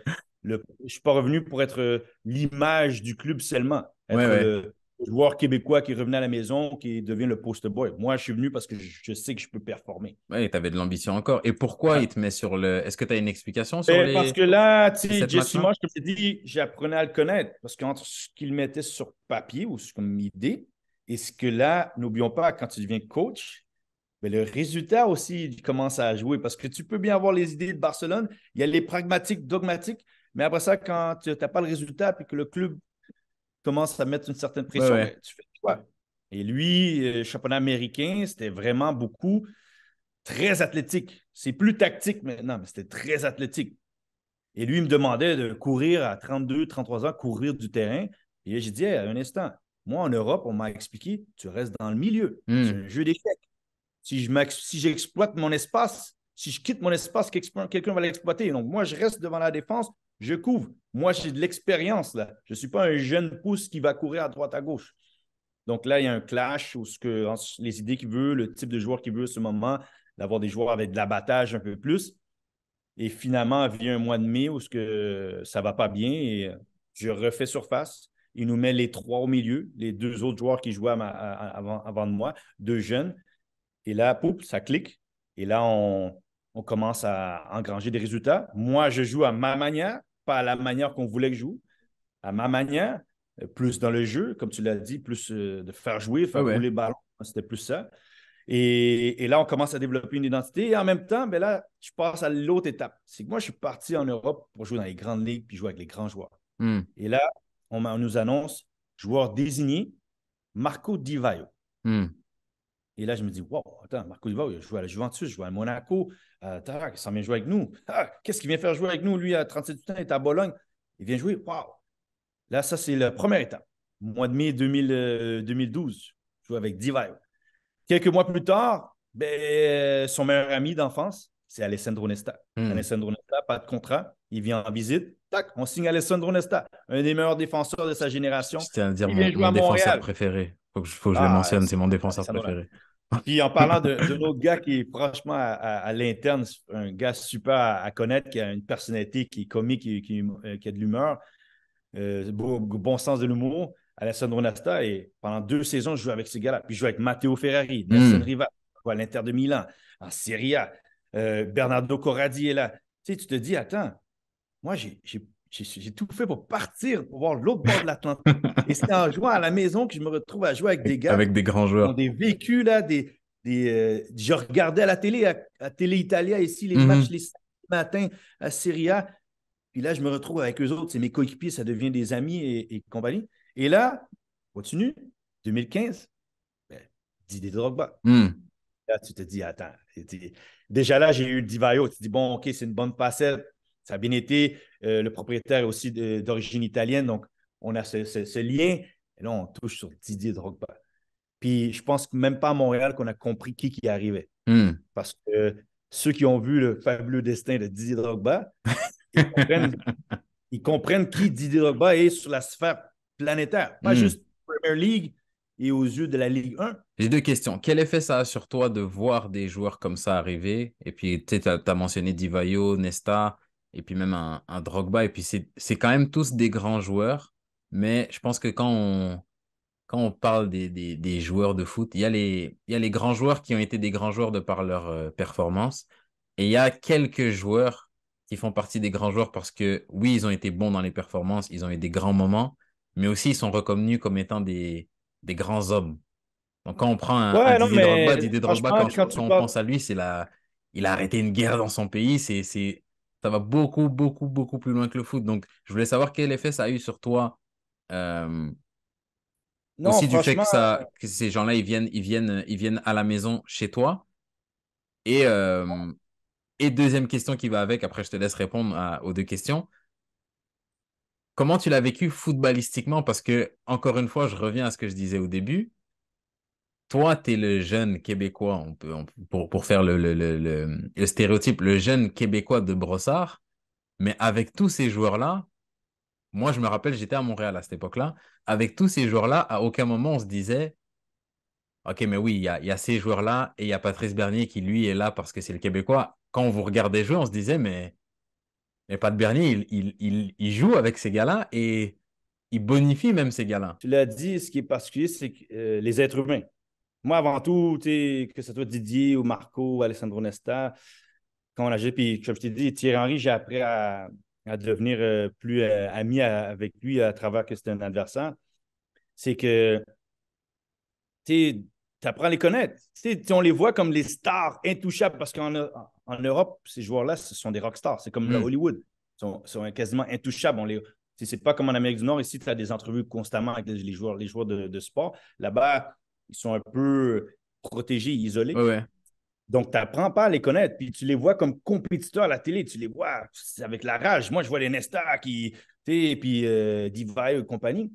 le, je suis pas revenu pour être euh, l'image du club seulement. Être le joueur québécois qui revenait à la maison, qui devient le post boy. Moi, je suis venu parce que je sais que je peux performer. Oui, tu avais de l'ambition encore. Et pourquoi ah. il te met sur le. Est-ce que tu as une explication sur ben, les... Parce que là, tu sais, Jesse moi je t'ai dit, j'apprenais à le connaître. Parce qu'entre ce qu'il mettait sur papier ou comme idée, et ce que là, n'oublions pas, quand tu deviens coach, mais ben, le résultat aussi commence à jouer parce que tu peux bien avoir les idées de Barcelone, il y a les pragmatiques, dogmatiques, mais après ça, quand tu n'as pas le résultat et que le club commence à mettre une certaine pression, tu fais quoi? Et lui, euh, championnat américain, c'était vraiment beaucoup très athlétique. C'est plus tactique maintenant, mais c'était très athlétique. Et lui, il me demandait de courir à 32, 33 ans, courir du terrain. Et j'ai dit, un instant, moi, en Europe, on m'a expliqué, tu restes dans le milieu. Hmm. C'est un jeu d'échecs. Si j'exploite mon espace, si je quitte mon espace, quelqu'un va l'exploiter. Donc, moi, je reste devant la défense, je couvre. Moi, j'ai de l'expérience. là. Je ne suis pas un jeune pouce qui va courir à droite, à gauche. Donc là, il y a un clash où ce que, les idées qu'il veut, le type de joueur qu'il veut à ce moment, d'avoir des joueurs avec de l'abattage un peu plus. Et finalement, vient un mois de mai où ce que ça ne va pas bien et je refais surface. Il nous met les trois au milieu, les deux autres joueurs qui jouaient avant, de moi, deux jeunes. Et là, pouf ça clique. Et là, on, commence à engranger des résultats. Moi, je joue à ma manière, pas à la manière qu'on voulait que je joue. À ma manière, plus dans le jeu, comme tu l'as dit, plus euh, de faire jouer, faire ah rouler le ballon, les C'était plus ça. Et, là, on commence à développer une identité. Et en même temps, ben là, je passe à l'autre étape. C'est que moi, je suis parti en Europe pour jouer dans les grandes ligues puis jouer avec les grands joueurs. Hmm. Et là, on, nous annonce joueur désigné, Marco Di Vaio. Hmm. Et là, je me dis, wow, attends, Marco Di Vaio, joue à la Juventus, il joue à Monaco, euh, il s'en vient jouer avec nous. Ah, qu'est-ce qu'il vient faire jouer avec nous, lui, à 37 ans, il est à Bologne. Il vient jouer, wow. Là, ça, c'est la première étape. Mois de mai 2012, il joue avec Di Quelques mois plus tard, ben, son meilleur ami d'enfance, c'est Alessandro Nesta. Hmm. Alessandro Nesta, pas de contrat, il vient en visite. Tac, on signe Alessandro Nesta, un des meilleurs défenseurs de sa génération. C'était à dire mon, défenseur préféré. Il faut que je le ah, mentionne, c'est mon défenseur préféré. Puis en parlant de, de gars qui est franchement à, l'interne, un gars super à, connaître, qui a une personnalité qui est comique, qui, euh, qui, a de l'humeur, euh, bon, sens de l'humour, Alessandro Nesta. Et pendant deux saisons, je joue avec ces gars-là. Puis je joue avec Matteo Ferrari, hmm. Nelson à l'Inter de Milan, en Serie A. Euh, Bernardo Corradi est là. Tu tu te dis, attends, moi, j'ai tout fait pour partir, pour voir l'autre bord de l'Atlantique. Et c'est en jouant à la maison que je me retrouve à jouer avec des gars. Avec des grands joueurs. ont des vécus, là, des. Euh, je regardais à la télé, à, Télé Italia, ici, les mhm. matchs les matins à Serie A. Puis là, je me retrouve avec eux autres, c'est mes coéquipiers, ça devient des amis et, compagnie. Et là, continue, 2015, ben, des Drogba. Hmm. Là, tu te dis, attends, déjà là, j'ai eu Divayo, tu te dis, bon, OK, c'est une bonne passette, ça a bien été. Euh, le propriétaire aussi d'origine italienne, donc on a ce, lien. Et là, on touche sur Didier Drogba. Puis je pense que même pas à Montréal qu'on a compris qui qui arrivait. Hmm. Parce que ceux qui ont vu le fabuleux destin de Didier Drogba, ils, comprennent, qui Didier Drogba est sur la sphère planétaire. Pas juste hmm. juste Premier League, et aux yeux de la Ligue 1. J'ai deux questions. Quel effet ça a sur toi de voir des joueurs comme ça arriver? Et puis, tu as, as, mentionné Divayo, Nesta et puis même un, Drogba. Et puis c'est quand même tous des grands joueurs, mais je pense que quand on, quand on parle des, des, joueurs de foot, il y, a les, il y a les grands joueurs qui ont été des grands joueurs de par leur euh, performance, et il y a quelques joueurs qui font partie des grands joueurs parce que oui, ils ont été bons dans les performances, ils ont eu des grands moments, mais aussi ils sont reconnus comme étant des, des grands hommes. Donc quand on prend un, Drogba, Drogba, quand, on pense à lui, c'est la... il a arrêté une guerre dans son pays, c'est ça va beaucoup, beaucoup, beaucoup plus loin que le foot. Donc, je voulais savoir quel effet ça a eu sur toi. Euh, aussi du fait que, ça, euh ces gens-là, ils viennent, ils, viennent, ils viennent à la maison chez toi. Et, euh, et deuxième question qui va avec, après je te laisse répondre aux deux questions. Comment tu l'as vécu footballistiquement Parce que, encore une fois, je reviens à ce que je disais au début toi, tu es le jeune Québécois, on peut, pour, pour, faire le, le, le, le, stéréotype, le jeune Québécois de Brossard, mais avec tous ces joueurs-là, moi, je me rappelle, j'étais à Montréal à cette époque-là, avec tous ces joueurs-là, à aucun moment on se disait, OK, mais oui, il y a, y a, ces joueurs-là et il y a Patrice Bernier qui, lui, est là parce que c'est le Québécois. Quand on vous regardait jouer, on se disait, mais, mais Pat Bernier, il, il, il, il joue avec ces gars-là et il bonifie même ces gars-là. Tu l'as dit, ce qui est particulier, c'est que, euh, les êtres humains moi, avant tout, que ce soit Didier ou Marco ou Alessandro Nesta, quand on a joué, puis comme je t'ai dit, Thierry Henry, j'ai appris à, devenir euh, plus euh, ami avec lui à travers que c'était un adversaire. C'est que tu apprends à les connaître. on les voit comme les stars intouchables parce qu'en en Europe, ces joueurs-là, ce sont des rock stars. C'est comme hmm. Hollywood. Ils sont, quasiment intouchables. On les, c'est pas comme en Amérique du Nord. Ici, tu as des entrevues constamment avec les, joueurs, les joueurs de, de sport. Là-bas, ils sont un peu euh, protégés, isolés. Donc, tu n'apprends pas à les connaître. Puis tu les vois comme compétiteurs à la télé. Tu les vois avec la rage. Moi, je vois les Nesta qui, tu sais, puis euh, et compagnie.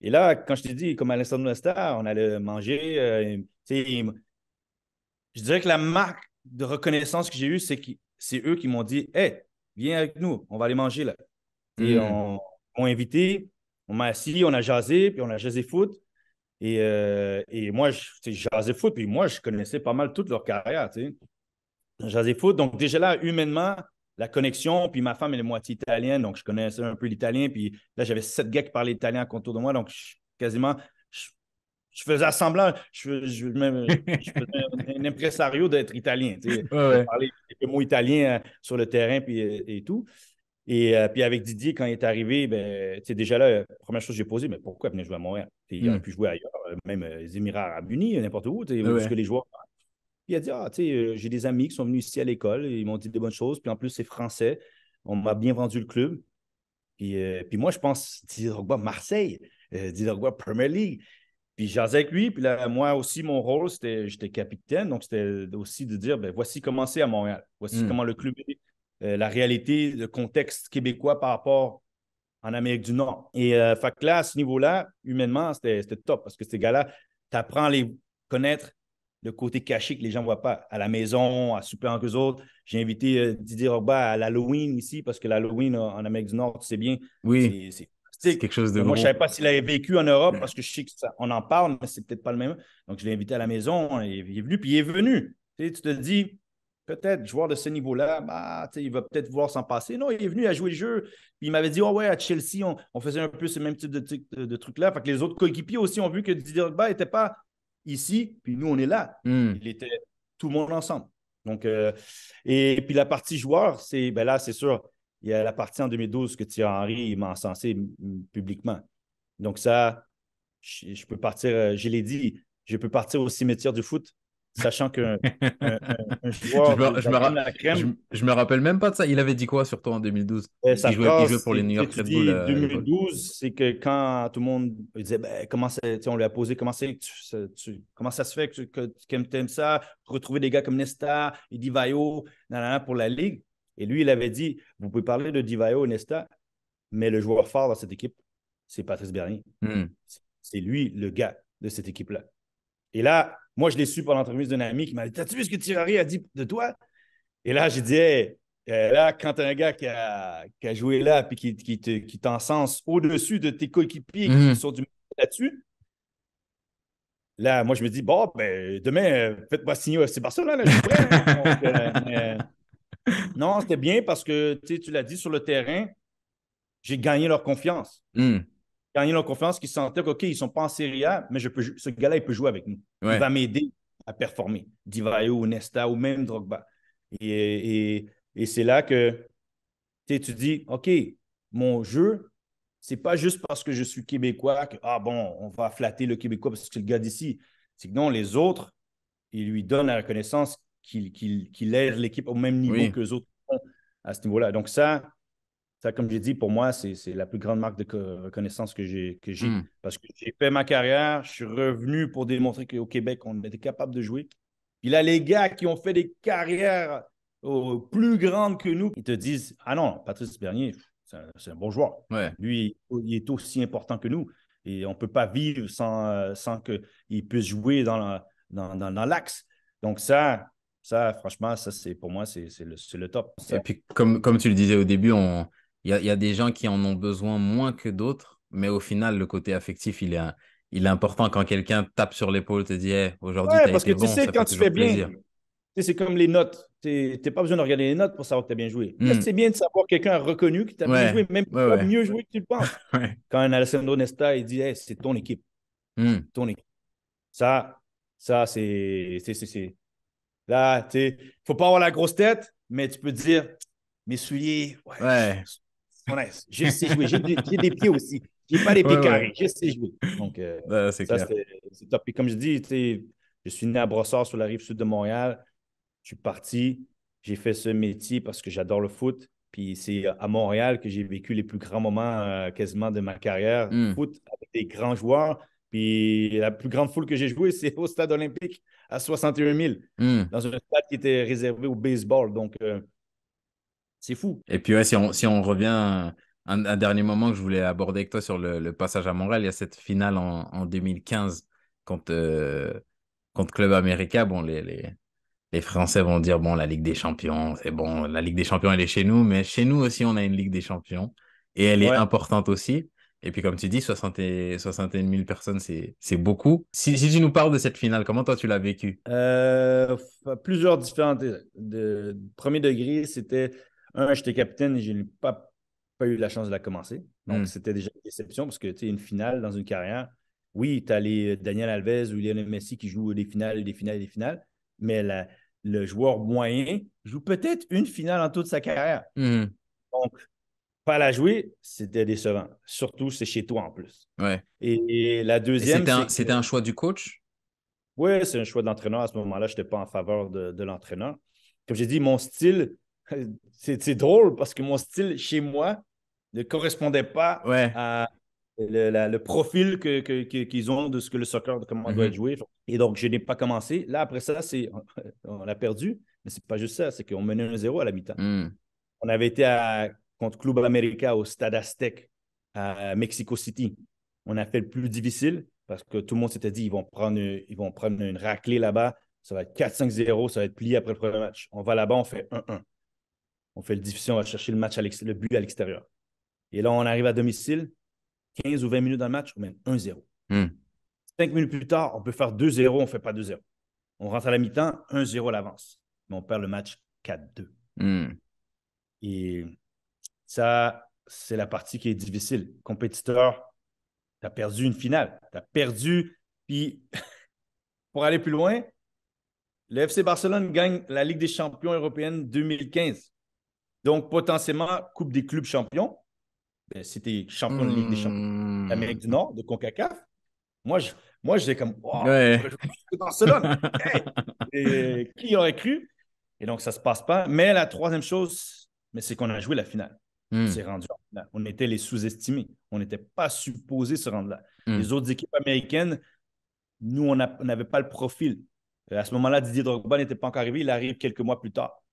Et là, quand je t'ai dit, comme à Alessandro Nesta, on allait manger. Euh, je dirais que la marque de reconnaissance que j'ai eue, c'est que c'est eux qui m'ont dit Hé, viens avec nous, on va aller manger là. Et mm. on, m'a invité, on m'a assis, on a jasé, puis on a jasé foot. Euh, et, moi, et moi, j'asais foot, puis moi, je connaissais pas mal toute leur carrière. J'asais foot, donc déjà là, humainement, la connexion, puis ma femme, elle est moitié italienne, donc je connaissais un peu l'italien, puis là, j'avais sept gars qui parlaient italien autour de moi, donc quasiment, je, faisais semblant, je, faisais un, impresario d'être italien, tu sais, parler des mots italiens euh, sur le terrain, puis euh, et tout. Et euh, puis avec Didier, quand il est arrivé, ben, déjà là, la euh, première chose que j'ai posée, mais pourquoi venir jouer à Montréal? Il aurait hmm. pu jouer ailleurs, euh, même les Émirats arabes unis, n'importe où, que les joueurs. il a dit, ah, tu j'ai des amis qui sont venus ici à l'école, ils m'ont dit des bonnes choses, puis en plus, c'est français, on m'a bien vendu le club. Puis, moi, je pense, Didier Marseille, Didier Premier League. Puis jasais avec lui, puis moi aussi, mon rôle, c'était, j'étais capitaine, donc c'était aussi de dire, ben, voici comment c'est à Montréal, voici hmm. comment le club est, euh, la réalité, le contexte québécois par rapport en Amérique du Nord. Et euh, fait là, à ce niveau-là, humainement, c'était top parce que ces gars-là, tu apprends à les connaître le côté caché que les gens ne voient pas. À la maison, à souper entre eux autres. J'ai invité euh, Didier Robert à l'Halloween ici parce que l'Halloween euh, en Amérique du Nord, tu sais bien. Oui. C'est quelque chose de. Moi, je ne savais pas s'il avait vécu en Europe parce que je sais qu'on en parle, mais c'est peut-être pas le même. Donc, je l'ai invité à la maison. Il est venu, puis il est venu. Tu, tu te dis, peut-être, joueur de ce niveau-là, bah, il va peut-être voir s'en passer. Non, il est venu à jouer le jeu. il m'avait dit, oh ouais, à Chelsea, on, faisait un peu ce même type de, truc-là. Fait que les autres coéquipiers aussi ont vu que Didier Drogba n'était pas ici, puis nous, on est là. Hmm. Il était tout le monde ensemble. Donc, euh, et, puis la partie joueur, c'est ben là, c'est sûr, il y a la partie en 2012 que Thierry Henry m'a encensé publiquement. Donc ça, je peux partir, euh, je l'ai dit, je peux partir au cimetière du foot sachant que Je me, rappelle même pas de ça. Il avait dit quoi sur toi en 2012 eh, il, jouait, pour les New York Red Bulls. 2012, euh, c'est que quand tout le monde disait ben, comment on lui a posé comment, c'est, comment ça se fait que tu aimes ça, retrouver des gars comme Nesta, et Divayo pour la Ligue. Et lui, il avait dit vous pouvez parler de Divayo et Nesta, mais le joueur fort dans cette équipe, c'est Patrice Bernier. Hmm. C'est lui le gars de cette équipe-là. Et là, moi, je l'ai su par l'entreprise d'un ami qui m'a dit T'as-tu vu ce que Thierry a dit de toi Et là, j'ai dit euh, là, quand t'as un gars qui a, joué là puis qui, qui, t'encense au-dessus de tes coéquipiers et qui mhm. sont du là-dessus, là, moi, je me dis Bon, ben, demain, euh, faites-moi signer au FC Barcelone, là, je hein. euh, non, c'était bien parce que tu l'as dit sur le terrain, j'ai gagné leur confiance. Hmm gagné leur confiance, qu'ils sentaient qu'OK, ils ne sont pas en série A, mais je peux, ce gars-là, il peut jouer avec nous. Il va m'aider à performer. Divayo, Nesta ou même Drogba. Et, c'est là que tu dis, OK, mon jeu, c'est pas juste parce que je suis québécois que, ah bon, on va flatter le québécois parce que c'est le gars d'ici. C'est que non, les autres, ils lui donnent la reconnaissance qu'il qu aide l'équipe au même niveau que les autres à ce niveau-là. Donc ça, comme j'ai dit, pour moi, c'est la plus grande marque de reconnaissance que j'ai. Hmm. Parce que j'ai fait ma carrière, je suis revenu pour démontrer qu'au Québec, on était capable de jouer. Puis a les gars qui ont fait des carrières plus grandes que nous, ils te disent Ah non, Patrice Bernier, c'est un, bon joueur. Lui, il, est aussi important que nous. Et on ne peut pas vivre sans, sans qu'il puisse jouer dans l'axe. dans, dans, Donc, ça, ça, franchement, ça, pour moi, c'est le, top. Et puis, comme, comme tu le disais au début, on, il y a, des gens qui en ont besoin moins que d'autres, mais au final, le côté affectif, il est, il est important quand quelqu'un tape sur l'épaule, te dit aujourd'hui, tu as parce été que bon, quand tu fais c'est comme les notes. Tu n'as pas besoin de regarder les notes pour savoir que tu as bien joué. Hmm. C'est bien de savoir que quelqu'un a reconnu que tu as bien joué, même mieux joué que tu le penses. quand un Alessandro Nesta, il dit c'est ton équipe. Hmm. Ton équipe. Ça, ça, c'est. Là, tu faut pas avoir la grosse tête, mais tu peux dire mes souliers, ouais. Je J'ai des, pieds aussi. J'ai pas les pieds carrés. Je sais Donc, euh, c'est top. comme je dis, je suis né à Brossard sur la rive sud de Montréal. Je suis parti. J'ai fait ce métier parce que j'adore le foot. Puis c'est à Montréal que j'ai vécu les plus grands moments euh, quasiment de ma carrière. Hmm. Foot avec des grands joueurs. Puis la plus grande foule que j'ai jouée, c'est au stade olympique à 61 000, hmm. dans un stade qui était réservé au baseball. Donc, euh, c'est fou. Et puis, si, on, si on revient. Un, un, dernier moment que je voulais aborder avec toi sur le, passage à Montréal, il y a cette finale en, en 2015 contre, euh, contre Club América. Bon, les, les, les, Français vont dire bon, la Ligue des Champions, c'est bon, la Ligue des Champions, elle est chez nous, mais chez nous aussi, on a une Ligue des Champions et elle est importante aussi. Et puis, comme tu dis, 60 et, 61 000 personnes, c'est beaucoup. Si, tu nous parles de cette finale, comment toi tu l'as vécu euh, Plusieurs différentes. De, premier degré, c'était un, j'étais capitaine et je n'ai pas, pas eu la chance de la commencer. Donc, hmm. c'était déjà une déception parce que, tu sais, une finale dans une carrière, oui, tu as les euh, Daniel Alves ou Lionel Messi qui jouent des finales, des finales, des finales, mais le joueur moyen joue peut-être une finale en toute sa carrière. Hmm. Donc, pas la jouer, c'était décevant. Surtout, c'est chez toi en plus. Ouais. Et, la deuxième. C'était un, choix du coach? Oui, c'est un choix de l'entraîneur. À ce moment-là, je n'étais pas en faveur de, de l'entraîneur. Comme j'ai dit, mon style, c'est drôle parce que mon style chez moi ne correspondait pas à le, profil qu'ils que, ont de ce que le soccer, de comment on doit mhm. être joué. Et donc, je n'ai pas commencé. Là, après ça, on a perdu, mais c'est pas juste ça, c'est qu'on menait un 0 à la mi-temps. Hmm. On avait été contre Club América au Stade Aztec à Mexico City. On a fait le plus difficile parce que tout le monde s'était dit ils vont prendre ils vont prendre une raclée là-bas, ça va être 4-5-0, ça va être plié après le premier match. On va là-bas, on fait 1-1 on fait le difficile, on va chercher le match le but à l'extérieur. Et là, on arrive à domicile, 15 ou 20 minutes dans le match, on mène 1-0. Hmm. Cinq minutes plus tard, on peut faire 2-0, on ne fait pas 2-0. On rentre à la mi-temps, 1-0 à l'avance. Mais on perd le match 4-2. Hmm. Et ça, c'est la partie qui est difficile. Compétiteur, tu as perdu une finale. Tu as perdu. Puis, pour aller plus loin, le FC Barcelone gagne la Ligue des champions européenne 2015. Donc, potentiellement, Coupe des clubs champions. c'était ben, champion de Ligue des champions hmm. d'Amérique du Nord, de CONCACAF, moi, je, moi, j'ai comme, wow, oh, Barcelone. qui aurait cru? Et donc, ça ne se passe pas. Mais la troisième chose, mais c'est qu'on a joué la finale. On hmm. s'est rendu en finale. On était les sous-estimés. On n'était pas supposé se rendre là. Hmm. Les autres équipes américaines, nous, on n'avait pas le profil. Euh, à ce moment-là, Didier Drogba n'était pas encore arrivé. Il arrive quelques mois plus tard.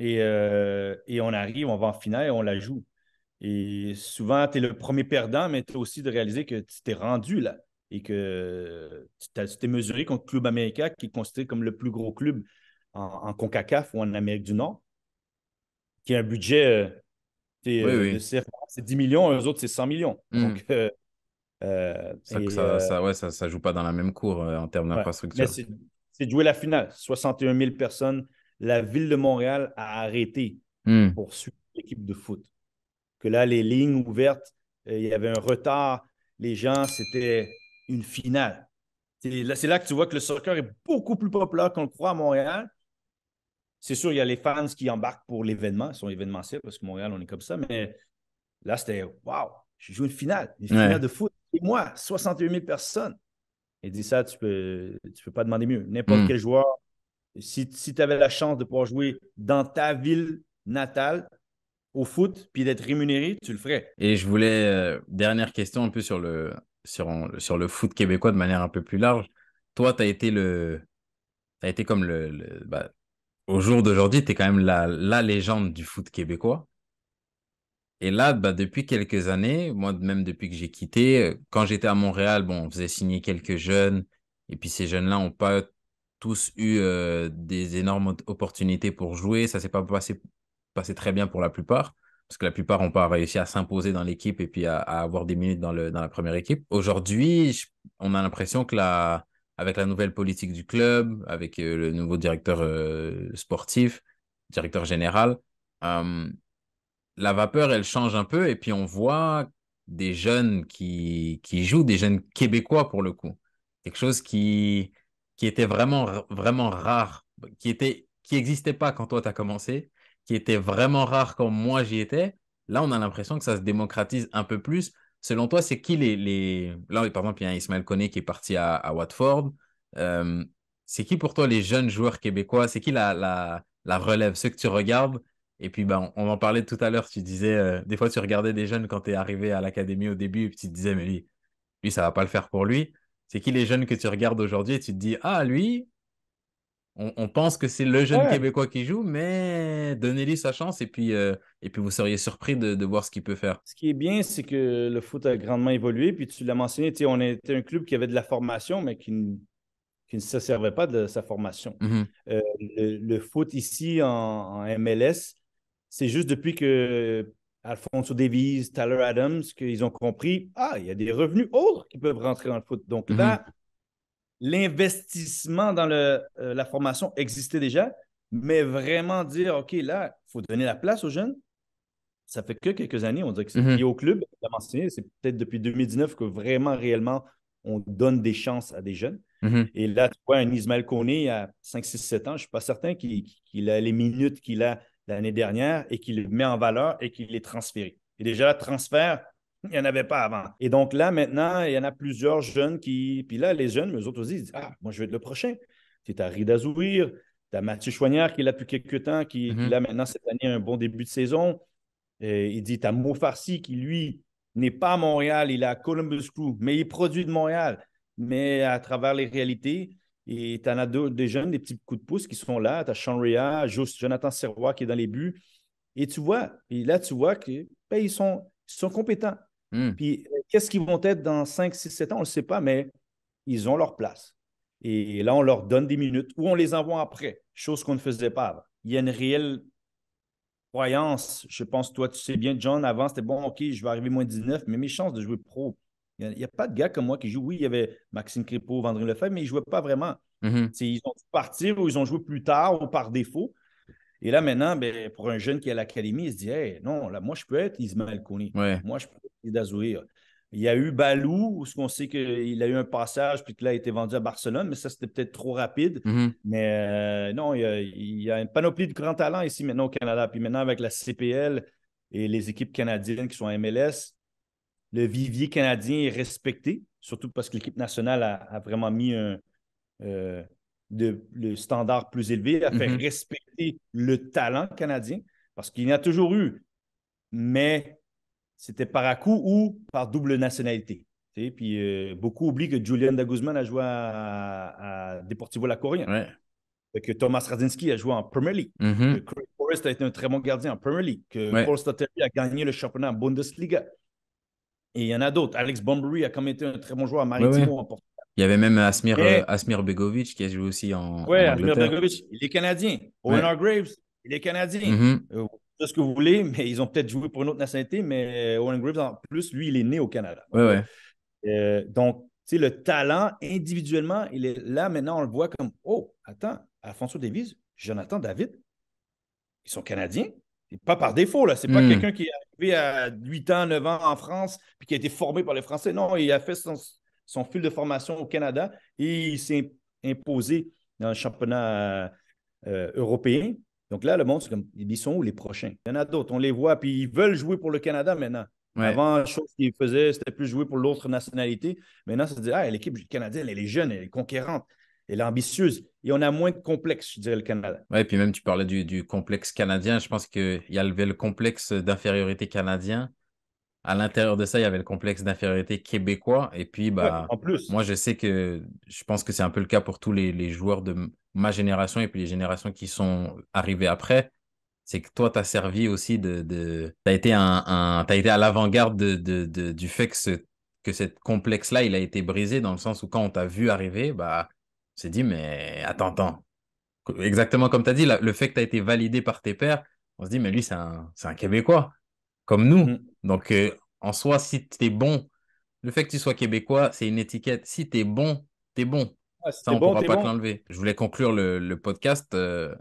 Euh, et, on arrive, on va en finale, et on la joue. Et souvent, tu es le premier perdant, mais tu as aussi de réaliser que tu t'es rendu là et que tu t'es mesuré contre le Club Américain, qui est considéré comme le plus gros club en, CONCACAF ou en Amérique du Nord, qui a un budget euh, euh, de c'est 10 millions, eux autres, c'est 100 millions. Hmm. Donc, ça, ne joue pas dans la même cour en termes d'infrastructure. C'est de jouer la finale. 61 000 personnes la ville de Montréal a arrêté hmm. pour suivre l'équipe de foot. Que là, les lignes ouvertes, euh, il y avait un retard. Les gens, c'était une finale. C'est là, que tu vois que le soccer est beaucoup plus populaire qu'on le croit à Montréal. C'est sûr, il y a les fans qui embarquent pour l'événement, ils sont événementiels parce que Montréal, on est comme ça, mais là, c'était waouh, j'ai joue une finale, une finale de foot. Et moi, 61 000 personnes. Et dis ça, tu peux, tu peux pas demander mieux. N'importe hmm. quel joueur si, tu avais la chance de pouvoir jouer dans ta ville natale au foot puis d'être rémunéré, tu le ferais. Et je voulais, euh, dernière question un peu sur le, sur, le foot québécois de manière un peu plus large. Toi, tu as été le. été comme le. Bah, au jour d'aujourd'hui, tu es quand même la, légende du foot québécois. Et là, bah, depuis quelques années, moi même depuis que j'ai quitté, euh, quand j'étais à Montréal, bon, on faisait signer quelques jeunes, et puis ces jeunes-là ont pas tous eu des énormes opportunités pour jouer. Ça s'est pas passé, passé, très bien pour la plupart, parce que la plupart n'ont pas réussi à s'imposer dans l'équipe et puis à, avoir des minutes dans, le, dans la première équipe. Aujourd'hui, on a l'impression que la, avec la nouvelle politique du club, avec le nouveau directeur sportif, directeur général, la vapeur, elle change un peu et puis on voit des jeunes qui, qui jouent, des jeunes québécois pour le coup. Quelque chose qui, qui était vraiment, vraiment rare, qui était, qui n'existait pas quand toi tu as commencé, qui était vraiment rare quand moi j'y étais. Là, on a l'impression que ça se démocratise un peu plus. Selon toi, c'est qui les, les. Là, par exemple, il y a Ismaël Koné qui est parti à, Watford. Euh, c'est qui pour toi les jeunes joueurs québécois C'est qui la, relève Ceux que tu regardes et puis, ben, on en parlait tout à l'heure, tu disais, euh, des fois, tu regardais des jeunes quand tu es arrivé à l'académie au début, et tu te disais, mais lui, lui, ça va pas le faire pour lui. C'est qui les jeunes que tu regardes aujourd'hui et tu te dis Ah, lui, on, pense que c'est le jeune Québécois qui joue, mais donnez-lui sa chance et puis, euh, et puis vous seriez surpris de, voir ce qu'il peut faire. Ce qui est bien, c'est que le foot a grandement évolué. Puis tu l'as mentionné, on était un club qui avait de la formation, mais qui, qui ne se servait pas de sa formation. Mmh euh, le, foot ici en, en MLS, c'est juste depuis que Alfonso Davies, Tyler Adams, qu'ils ont compris, ah, il y a des revenus autres qui peuvent rentrer dans le foot. Donc là, mhm. l'investissement dans le, euh, la formation existait déjà, mais vraiment dire, OK, là, il faut donner la place aux jeunes. Ça fait que quelques années, on dirait que c'est mhm. lié au club, c'est peut-être depuis 2019 que vraiment, réellement, on donne des chances à des jeunes. Mhm. Et là, tu vois, un Ismaël Koné à 5, 6, 7 ans, je ne suis pas certain qu'il a les minutes qu'il a l'année dernière et qu'il le met en valeur et qu'il les transféré. Et déjà, transfert, il n'y en avait pas avant. Et donc là, maintenant, il y en a plusieurs jeunes qui. Puis là, les jeunes, eux autres aussi, ils disent Ah, moi, je vais être le prochain. Tu as Rida Zouir, tu as Mathieu Choignard qui l'a depuis quelques temps, qui, mm-hmm. l'a maintenant cette année un bon début de saison. Et il dit Tu as Moufarsi qui, lui, n'est pas à Montréal, il est à Columbus Crew, mais il produit de Montréal. Mais à travers les réalités, et tu en as des jeunes, des petits coups de pouce qui sont là. Tu as Sean Jonathan Serrois qui est dans les buts. Et tu vois, là, tu vois que ben, ils, sont, compétents. Hmm. Puis euh, qu'est-ce qu'ils vont être dans 5, 6, 7 ans, on ne le sait pas, mais ils ont leur place. Et là, on leur donne des minutes ou on les envoie après, chose qu'on ne faisait pas avant. Il y a une réelle croyance. Je pense, toi, tu sais bien, John, avant, c'était bon, OK, je vais arriver moins 19, mais mes chances de jouer pro, il n'y a, pas de gars comme moi qui joue. Oui, il y avait Maxime Crépeau, Vendré Lefebvre, mais ils ne jouaient pas vraiment. Mhm. Ils ont dû partir ou ils ont joué plus tard ou par défaut. Et là, maintenant, ben, pour un jeune qui est à l'académie, il se dit non, là, moi, je peux être Ismaël Kouni. Moi, je peux être Dazouir. Il y a eu Balou, où on sait qu'il a eu un passage, puis qu'il a été vendu à Barcelone, mais ça, c'était peut-être trop rapide. Mhm. Mais euh, non, il y, a, une panoplie de grands talents ici maintenant au Canada. Puis maintenant, avec la CPL et les équipes canadiennes qui sont à MLS, le vivier canadien est respecté, surtout parce que l'équipe nationale a, vraiment mis euh, de, le standard plus élevé, a faire mm-hmm. respecter le talent canadien, parce qu'il y en a toujours eu, mais c'était par à coup ou par double nationalité. Et Puis euh, beaucoup oublient que Julian de Guzman a joué à, Deportivo La Coruña. Que Thomas Radzinski a joué en Premier League. Mm-hmm. Que Craig Forrest a été un très bon gardien en Premier League. Que Paul Stottery a gagné le championnat en Bundesliga. Et il y en a d'autres. Alex Bombery a comme été un très bon joueur à Maritimo Il y avait même euh, Asmir, Begovic qui a joué aussi en. Oui, Asmir Begovic, il est canadien. Owen Graves, il est canadien. tout mm-hmm. euh, ce que vous voulez, mais ils ont peut-être joué pour une autre nationalité, mais Owen Graves, en plus, lui, il est né au Canada. Oui, oui. Euh, donc, tu sais, le talent individuellement, il est là maintenant, on le voit comme Oh, attends, Alfonso Davies, Jonathan David, ils sont Canadiens, pas par défaut, là. C'est pas hmm. quelqu'un qui est arrivé à 8 ans, 9 ans en France, puis qui a été formé par les Français. Non, il a fait son, fil de formation au Canada et il s'est imposé dans le championnat euh, européen. Donc là, le monde, c'est comme, ils sont où les prochains? Il y en a d'autres, on les voit, puis ils veulent jouer pour le Canada maintenant. Avant, chose qu'ils faisaient, c'était plus jouer pour l'autre nationalité. Maintenant, ça se dit, ah, l'équipe canadienne, elle est jeune, elle est conquérante elle est ambitieuse et on a moins de complexe je dirais, le Canada. Oui, puis même tu parlais du, du, complexe canadien. Je pense qu'il y avait le complexe d'infériorité canadien. À l'intérieur de ça, il y avait le complexe d'infériorité québécois. Et puis, bah, en plus. moi, je sais que je pense que c'est un peu le cas pour tous les, joueurs de ma génération et puis les générations qui sont arrivées après. C'est que toi, tu as servi aussi de. de... Tu as, été un, un... As été à l'avant-garde de, de, du fait que ce que cette complexe-là, il a été brisé dans le sens où quand on t'a vu arriver, bah, s'est dit, mais attends, attends. Exactement comme tu as dit, le fait que tu as été validé par tes pères on se dit, mais lui, c'est un, un, Québécois, comme nous. Mm. Donc, euh, en soi, si tu es bon, le fait que tu sois Québécois, c'est une étiquette. Si tu es bon, tu es bon. Ça, on ne pourra pas te l'enlever. Je voulais conclure le, podcast. Euh,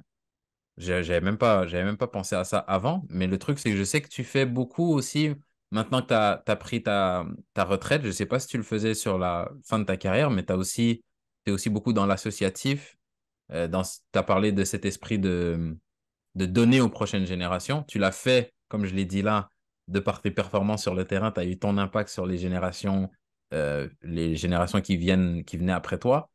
je J'avais même, pas, même pas pensé à ça avant, mais le truc, c'est que je sais que tu fais beaucoup aussi. Maintenant que tu as, pris ta, ta retraite, je ne sais pas si tu le faisais sur la fin de ta carrière, mais tu as aussi tu aussi beaucoup dans l'associatif. Euh, tu as parlé de cet esprit de, de donner aux prochaines générations. Tu l'as fait, comme je l'ai dit là, de par tes performances sur le terrain, tu as eu ton impact sur les générations, euh, les générations qui, viennent, qui venaient après toi.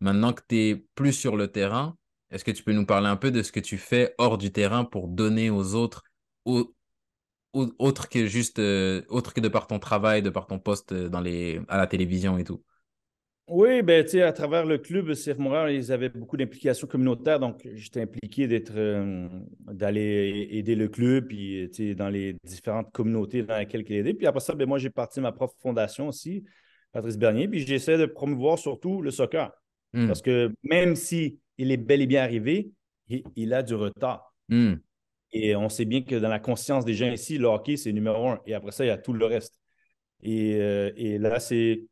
Maintenant que tu es plus sur le terrain, est-ce que tu peux nous parler un peu de ce que tu fais hors du terrain pour donner aux autres, aux, que juste, euh, autre que de par ton travail, de par ton poste euh, dans les, à la télévision et tout oui, ben, tu sais, à travers le club, CF Montréal, ils avaient beaucoup d'implications communautaires, donc j'étais impliqué d'être, euh, d'aller aider le club, puis, tu sais, dans les différentes communautés dans lesquelles il aidé. Puis après ça, ben, moi, j'ai parti ma propre fondation aussi, Patrice Bernier, puis j'essaie de promouvoir surtout le soccer. Hmm. Parce que même si il est bel et bien arrivé, il, a du retard. Hmm. Et on sait bien que dans la conscience des gens ici, le hockey, c'est numéro un. Et après ça, il y a tout le reste. Et, euh, et là, c'est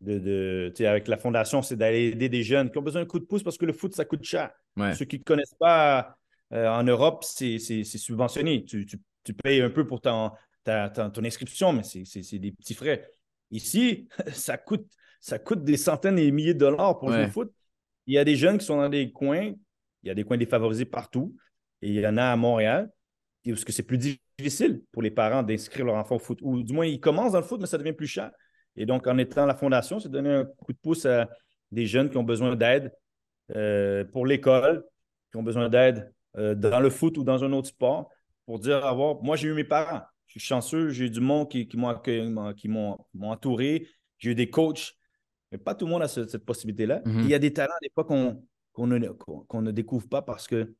de, de avec la fondation, c'est d'aller aider des jeunes qui ont besoin d'un coup de pouce parce que le foot, ça coûte cher. Ceux qui ne connaissent pas euh, en Europe, c'est subventionné. Tu, payes un peu pour ton, ton, inscription, mais c'est des petits frais. Ici, ça coûte, ça coûte des centaines et des milliers de dollars pour jouer au foot. Il y a des jeunes qui sont dans des coins, il y a des coins défavorisés partout, et il y en a à Montréal, parce que c'est plus difficile pour les parents d'inscrire leur enfant au foot. Ou du moins, ils commencent dans le foot, mais ça devient plus cher. Et donc, en étant la fondation, c'est donner un coup de pouce à des jeunes qui ont besoin d'aide euh, pour l'école, qui ont besoin d'aide euh, dans le foot ou dans un autre sport, pour dire avoir. Moi, j'ai eu mes parents. Je suis chanceux, j'ai eu du monde qui, qui m'ont entouré. J'ai eu des coachs. Mais pas tout le monde a cette possibilité-là. Mhm. Il y a des talents, des fois, qu'on qu'on ne, découvre pas parce que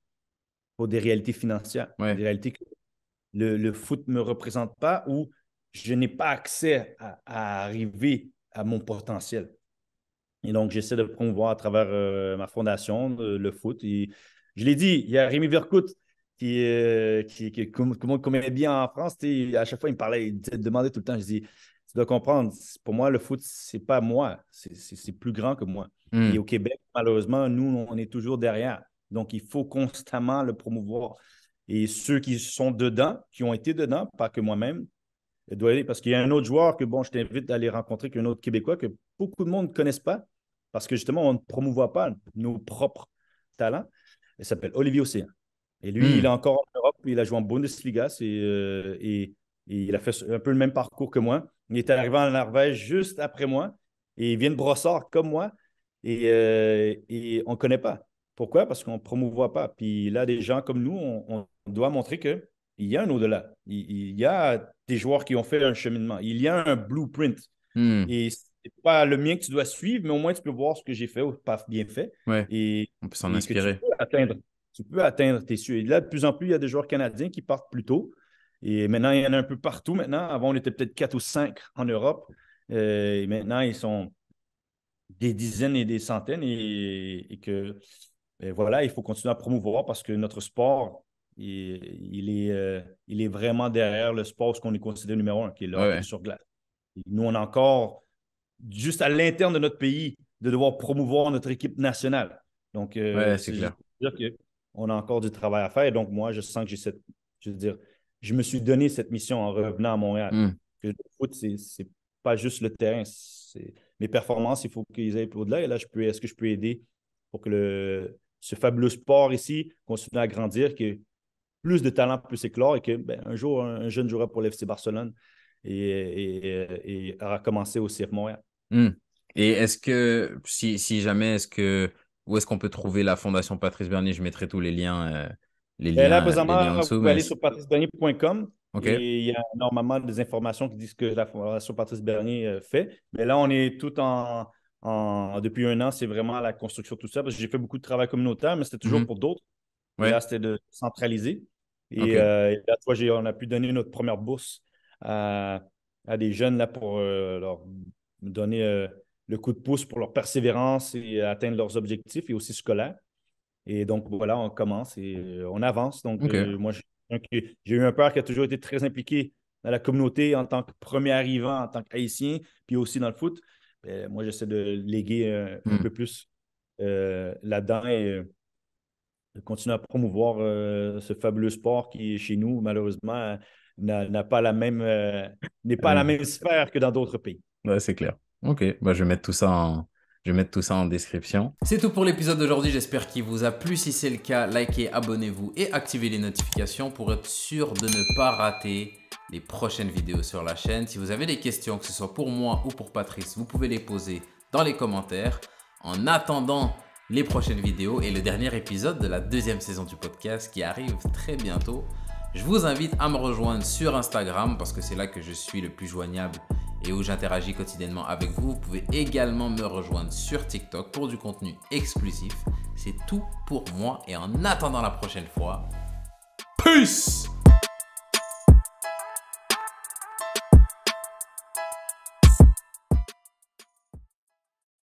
pour des réalités financières, des réalités que le, le foot ne me représente pas ou je n'ai pas accès à, arriver à mon potentiel. Et donc, j'essaie de promouvoir à travers euh, ma fondation le foot. Et je l'ai dit, il y a Rémi Vercout qui, euh, qui, qui, qui bien en France. À chaque fois, il me parlait, il me demandait tout le temps, je dis, tu dois comprendre, pour moi, le foot, c'est pas moi, c'est plus grand que moi. Hmm. Et au Québec, malheureusement, nous, on est toujours derrière. Donc, il faut constamment le promouvoir. Et ceux qui sont dedans, qui ont été dedans, pas que moi-même, parce qu'il y a un autre joueur que bon, je t'invite à rencontrer, qu'un autre Québécois que beaucoup de monde ne connaissent pas parce que justement, on ne promouvoit pas nos propres talents. Il s'appelle Olivier Océan. Et lui, hmm. il est encore en Europe, il a joué en Bundesliga euh, et, il a fait un peu le même parcours que moi. Il est arrivé en Norvège juste après moi et il vient de Brossard comme moi et, euh, on ne connaît pas. Pourquoi? Parce qu'on ne promouvoit pas. Puis là, des gens comme nous, on doit montrer que il y a un au-delà. Il, y a des joueurs qui ont fait un cheminement. Il y a un blueprint. Et hmm. Et c'est pas le mien que tu dois suivre, mais au moins tu peux voir ce que j'ai fait ou pas bien fait. Et, On peut s'en inspirer. Tu peux, atteindre, tu peux atteindre tes cieux. Et là, de plus en plus, il y a des joueurs canadiens qui partent plus tôt. Et maintenant, il y en a un peu partout maintenant. Avant, on était peut-être quatre ou cinq en Europe. Euh, et maintenant, ils sont des dizaines et des centaines. Et, que, et ben voilà, il faut continuer à promouvoir parce que notre sport il, est, euh, il est vraiment derrière le sport, ce qu'on est considéré numéro un, qui est le sur glace. nous, on a encore, juste à l'interne de notre pays, de devoir promouvoir notre équipe nationale. Donc, euh, on a encore du travail à faire. donc, moi, je sens que j'ai cette, je veux dire, je me suis donné cette mission en revenant à Montréal. Hmm. Que le foot, c'est pas juste le terrain. Mes performances, il faut qu'ils aillent au-delà. Et là, je peux, est-ce que je peux aider pour que le, ce fabuleux sport ici continue à grandir, que plus de talent plus éclore et que ben, un jour, un jeune jouera pour l'FC Barcelone et, et, aura commencé au CF Montréal. Hmm. Et est-ce que, si, jamais, est-ce que, où est-ce qu'on peut trouver la Fondation Patrice Bernier Je mettrai tous les liens. Euh, ben euh, les liens, là, vous allez sur patricebernier.com. Et il y a normalement des informations qui disent que la Fondation Patrice Bernier euh, fait. Mais là, on est tout en. depuis un an, c'est vraiment la construction, tout ça, parce que j'ai fait beaucoup de travail communautaire, mais c'était toujours mhm. pour d'autres. Là, c'était de centraliser. Et, euh, on a pu donner notre première bourse à, des jeunes là, pour euh, leur donner euh, le coup de pouce pour leur persévérance et atteindre leurs objectifs et aussi scolaires. Et donc, voilà, on commence et on avance. Donc, moi, j'ai eu un père qui a toujours été très impliqué dans la communauté en tant que premier arrivant, en tant qu'haïtien, puis aussi dans le foot. Ben, moi, j'essaie de léguer un, hmm. peu plus là-dedans et continuer à promouvoir euh, ce fabuleux sport qui, chez nous, malheureusement, euh, n'a pas la même euh, n'est pas la même sphère que dans d'autres pays. Ouais, c'est clair. OK, bah, je vais mettre tout ça en, je vais mettre tout ça en description. C'est tout pour l'épisode d'aujourd'hui. J'espère qu'il vous a plu. Si c'est le cas, likez, abonnez-vous et activez les notifications pour être sûr de ne pas rater les prochaines vidéos sur la chaîne. Si vous avez des questions, que ce soit pour moi ou pour Patrice, vous pouvez les poser dans les commentaires. En attendant les prochaines vidéos et le dernier épisode de la deuxième saison du podcast qui arrive très bientôt. Je vous invite à me rejoindre sur Instagram parce que c'est là que je suis le plus joignable et où j'interagis quotidiennement avec vous. Vous pouvez également me rejoindre sur TikTok pour du contenu exclusif. C'est tout pour moi et en attendant la prochaine fois, peace